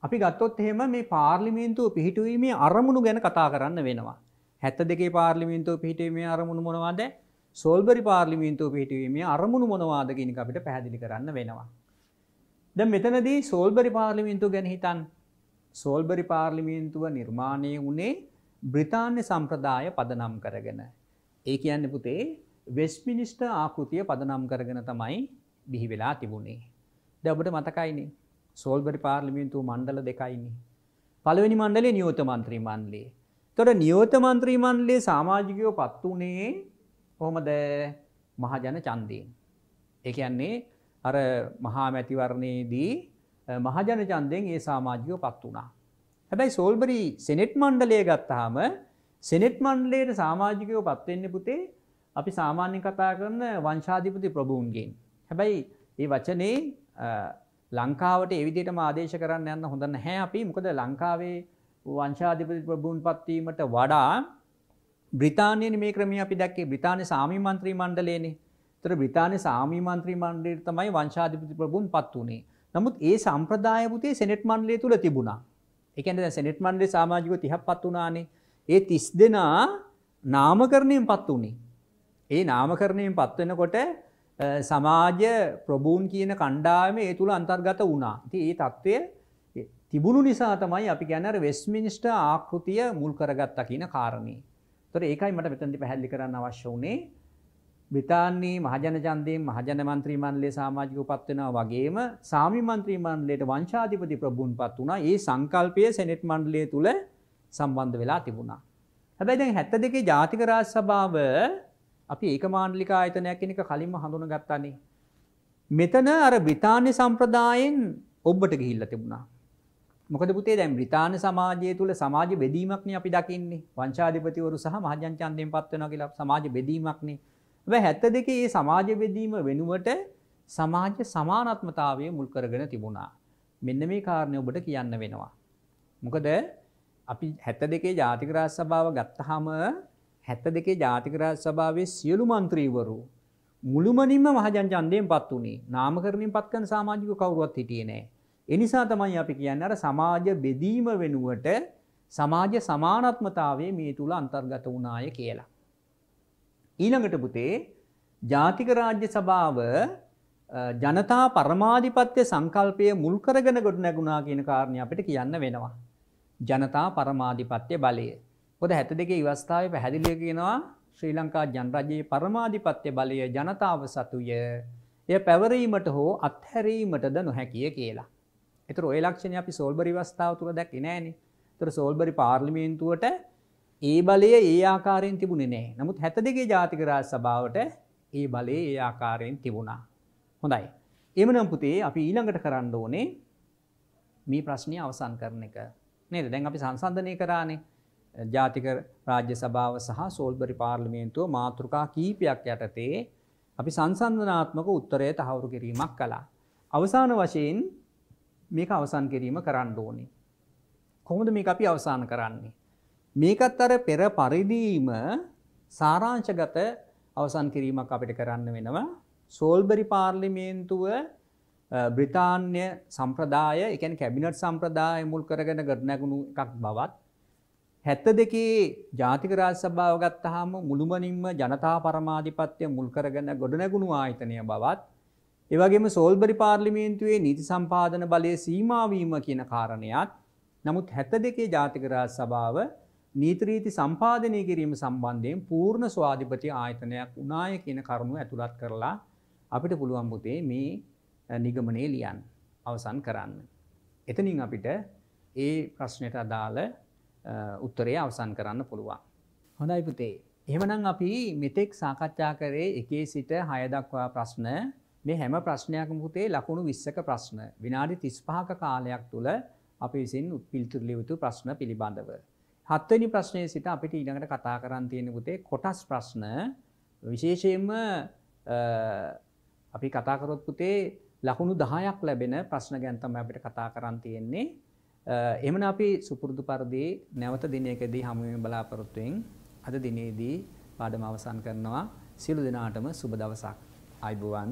අපි ගත්තොත් එහෙම මේ පාර්ලිමේන්තුව පිහිටුවීමේ අරමුණු ගැන කතා කරන්න වෙනවා. හැත්ත දෙකේ පාර්ලිමේන්තුව පිහිටීමේ අරමුණු මොනවාද? සෝල්බරි පාර්ලිමේන්තුව පිහිටීමේ අරමුණු මොනවාද කියන එක අපිට පැහැදිලි කරන්න වෙනවා. දැන් මෙතනදී සෝල්බරි පාර්ලිමේන්තුව ගැන හිතන්න. සෝල්බරි පාර්ලිමේන්තුව නිර්මාණය වුණේ බ්‍රිතාන්‍ය සම්ප්‍රදාය පදනම් කරගෙන. ඒ කියන්නේ පුතේ වෙස්මිනිස්ටර් ආකෘතිය පදනම් කරගෙන තමයි බිහි වෙලා තිබුණේ. දැන් ඔබට මතකයිනේ සෝල්බරි පාර්ලිමින්තු මණ්ඩල දෙකයින්නේ. පළවෙනි මණ්ඩලේ නියෝත මන්ත්‍රී මණ්ඩලේ. තොට නියෝත මන්ත්‍රී මණ්ඩලේ සාමාජිකයෝ පත් වනේ හොමද මහජන චන්දයෙන්. එකයන්නේ අර මහා මැතිවරණයේදී මහජන චන්දයෙන් ඒ සාමාජිකයෝ පත් වුණා. හැබැයි සෝල්බරි සෙනෙට් මණ්ඩලය ගත්තාම සෙනෙට් මණ්ඩලයට සාමාජිකයෝ පත්වෙන්න පුතේ අපි සාමාන්‍ය කතා කරන වංශාධිපති ප්‍රභූන්ගෙන්. හැබැයි ඒ වචනේ ලංකාවට ඒ විදිහටම ආදේශ කරන්න යන්න හොඳ නැහැ අපි. මොකද ලංකාවේ වංශාධිපති ප්‍රභූන් පත්වීමට වඩා බ්‍රිතාන්‍යයේ මේ ක්‍රමය අපි දැක්කේ බ්‍රිතාන්‍ය සාමී මන්ත්‍රී මණ්ඩලයනේ. ඒතර බ්‍රිතාන්‍ය සාමී මන්ත්‍රී මණ්ඩලයට තමයි වංශාධිපති ප්‍රභූන් පත් වුනේ. නමුත් ඒ සම්ප්‍රදාය පුතේ සෙනෙට් මණ්ඩලය තුල තිබුණා. ඒ කියන්නේ දැන් සෙනෙට් මණ්ඩලේ සමාජිකව 30ක් පත් වුණානේ. ඒ 30 දෙනා නාමකරණයෙන් පත් වුණේ. ඒ නාමකරණයෙන් පත් වෙනකොට සමාජ ප්‍රබූන් කියන කණ්ඩායම ඒ තුළ අන්තර්ගත වුණා. ති ඒ තත්ත්වය තිබුණු නිසා තමයි අපි ගැනර වෙස්මිනිිස්ට ආකෘතිය මුල් කරගත්ත කියන කාරණී. තොර ඒකයි මට මෙතැදි පැහැල්ලි කරන්න අවශ්‍ය වනේ බ්‍රතාන්නේ මහජනජන්දයෙන් මහජන මන්ත්‍රී මන්ලේ සාමාජික පත්වෙනවා වගේම සාමි මන්ත්‍රී මන්ලයට වංශාධිපති ප්‍රබුන් පත් වුණා ඒ සංකල්පය සැනෙට් මණ්ඩලය තුළ සම්බන්ධ වෙලා තිබුණා. හැබැයි දැන් හැත්ත දෙකේ ජාතික රාජ සභාව අපි ඒක මාණ්ඩලික ආයතනයක් කෙනෙක කලින්ම හඳුන ගත්තන්නේ. මෙතන අර බ්‍රිතාන්‍ය සම්ප්‍රදායෙන් ඔබ්බට ගිහිල්ල තිබුණා. මොකද පුතේ දැන් බ්‍රිතාන්‍ය සමාජය තුළ සමාජ බෙදීමක්නේ අපි දකින්නේ. වංශාධිපතිවරු සහ මහජන් ඡන්දයෙන් පත් වෙනවා කියලා සමාජ බෙදීමක්නේ. හැබැයි 72 මේ සමාජ බෙදීම වෙනුවට සමාජ සමානත්මතාවය මුල් කරගෙන තිබුණා. මෙන්න මේ කාරණය ඔබට කියන්න වෙනවා. මොකද අපි හැත දෙකේ ජාතික රාජ සභාව ගත්තාම 72 ජාතික රාජ්‍ය සභාවේ සියලු മന്ത്രിවරු මුළුමනින්ම මහජන ඡන්දයෙන්පත් උනේ. නාමකරණයෙන්පත් කරන සමාජික කවුරුවත් හිටියේ නැහැ. ඒ නිසා තමයි අපි කියන්නේ අර සමාජ බෙදීම වෙනුවට සමාජ සමානත්මතාවයේ මේ තුල අන්තර්ගත වුණාය කියලා. ඊළඟට පුතේ ජාතික රාජ්‍ය සභාව ජනතා පරමාධිපත්‍ය සංකල්පය මුල් කරගෙන ගොඩනැගුණා කියන කාරණේ අපිට කියන්න වෙනවා. ජනතා පරමාධිපත්‍ය බලය ගොද හැත දෙකේ ඉවස්ථාව පැහැදිලිය කියෙනවා ශ්‍රී ලංකා ජනරජයේ පරමාධිපත්‍ය බලය ජනතාව සතුය එය පැවරීමට හෝ අත්හැරීමටද නොහැකිය කියලා. එතර ඔයලක්ෂණ අපි සෝල්බරි වස්ථාව තුළ දැක් නෑන තර සෝල්බරි පාර්ලිමේන්තුවට ඒ බලය ඒ ආකාරයෙන් තිබුණේ නෑ නමුත් හැත දෙකේ ජාතිකරා සභාවට ඒ බලය ඒ ආකාරයෙන් තිබුණා. හොඳයි. එමනම් පුතේ අපි ඊළඟට කරන්න ඕනේ මේ ප්‍රශ්නය අවසන් කරන එක නේද දැන් අපි සංසන්ධනය කරානේ ජාතික රාජ්‍ය සභාව සහ සෝල්බරි පාර්ලිමේන්තුව මාතෘකා කීපයක් යටතේ අපි සංසන්ධනාත්මක උත්තරය තහවුරු කිරීමක් කලා. අවසාන වශයෙන් මේක අවසන් කිරීම කරන්න ඕනි. කොහොමද මේ අපි අවසාන කරන්නේ. මේකත් අර පෙර පරිදීම සාරාංශගත අවසන් කිරීමක් අපිට කරන්න වෙනවා. සෝල්බරි පාර්ලිමේන්තුව බ්‍රිතාන්‍ය සම්ප්‍රදාය එකන් කැබිනට් සම්ප්‍රදාය මුල් කරගෙන ගරනැගුණු එකක් බවත් හැත්ත දෙකේ ජාතික රාජසභාව ගත්තාම මුළුමනින්ම ජනතා පරමාධිපත්‍ය මුල් කරගෙන ගොඩනැගුණු ආයතනය බවත් ඒ වගේම සෝල්බරි පාර්ලිමේන්තුවේ නීති සම්පාදන බලය සීමා වීම කියන කාරණයක් නමුත් 72 ජාතික රාජසභාව නීති රීති සම්පාදනය කිරීම සම්බන්ධයෙන් පූර්ණ ස්වාධිපති ආයතනයක් උනාය කියන කරුණු ඇතුළත් කරලා අපිට පුළුවන් පුතේ මේ නිගමනය ලියන්න අවසන් කරන්න. එතනින් අපිට ඒ ප්‍රශ්නයට අදාළ උත්තරය අවසන් කරන්න පුළුවන්. හොඳයි පුතේ. එහෙමනම් අපි මෙතෙක් සාකච්ඡා කරේ එකේ සිට හයදක්වා ප්‍රශ්න මේ හැම ප්‍රශ්නයක්ම පුතේ ලකුණු විස්සක ප්‍රශ්න විනාඩි තිස්පහක කාලයක් තුළ අපි විසින් පිල්තුරලි යුතු ප්‍රශ්න පිළිබඳව. හත්වනි ප්‍රශ්නය සිට අපිට ඊළඟට කතා කරන්න තියෙන පුතේ කොටස් ප්‍රශ්න විශේෂයෙන්ම අපි කතාකරොත් පුතේ ලකුණු දහයක් ලැබෙන ප්‍රශ්න ගැන්තම අපිට කතා කරන්න තියෙන්නේ එමන අපි සුපුරුදු පරදි නැවත දිනයකදී හමුුවම බලාපොරොත්තුවෙන් අද දිනේදී පාඩම අවසන් කරනවා සියලු දෙනාටම සුබ දවසක් අයිබුවන්.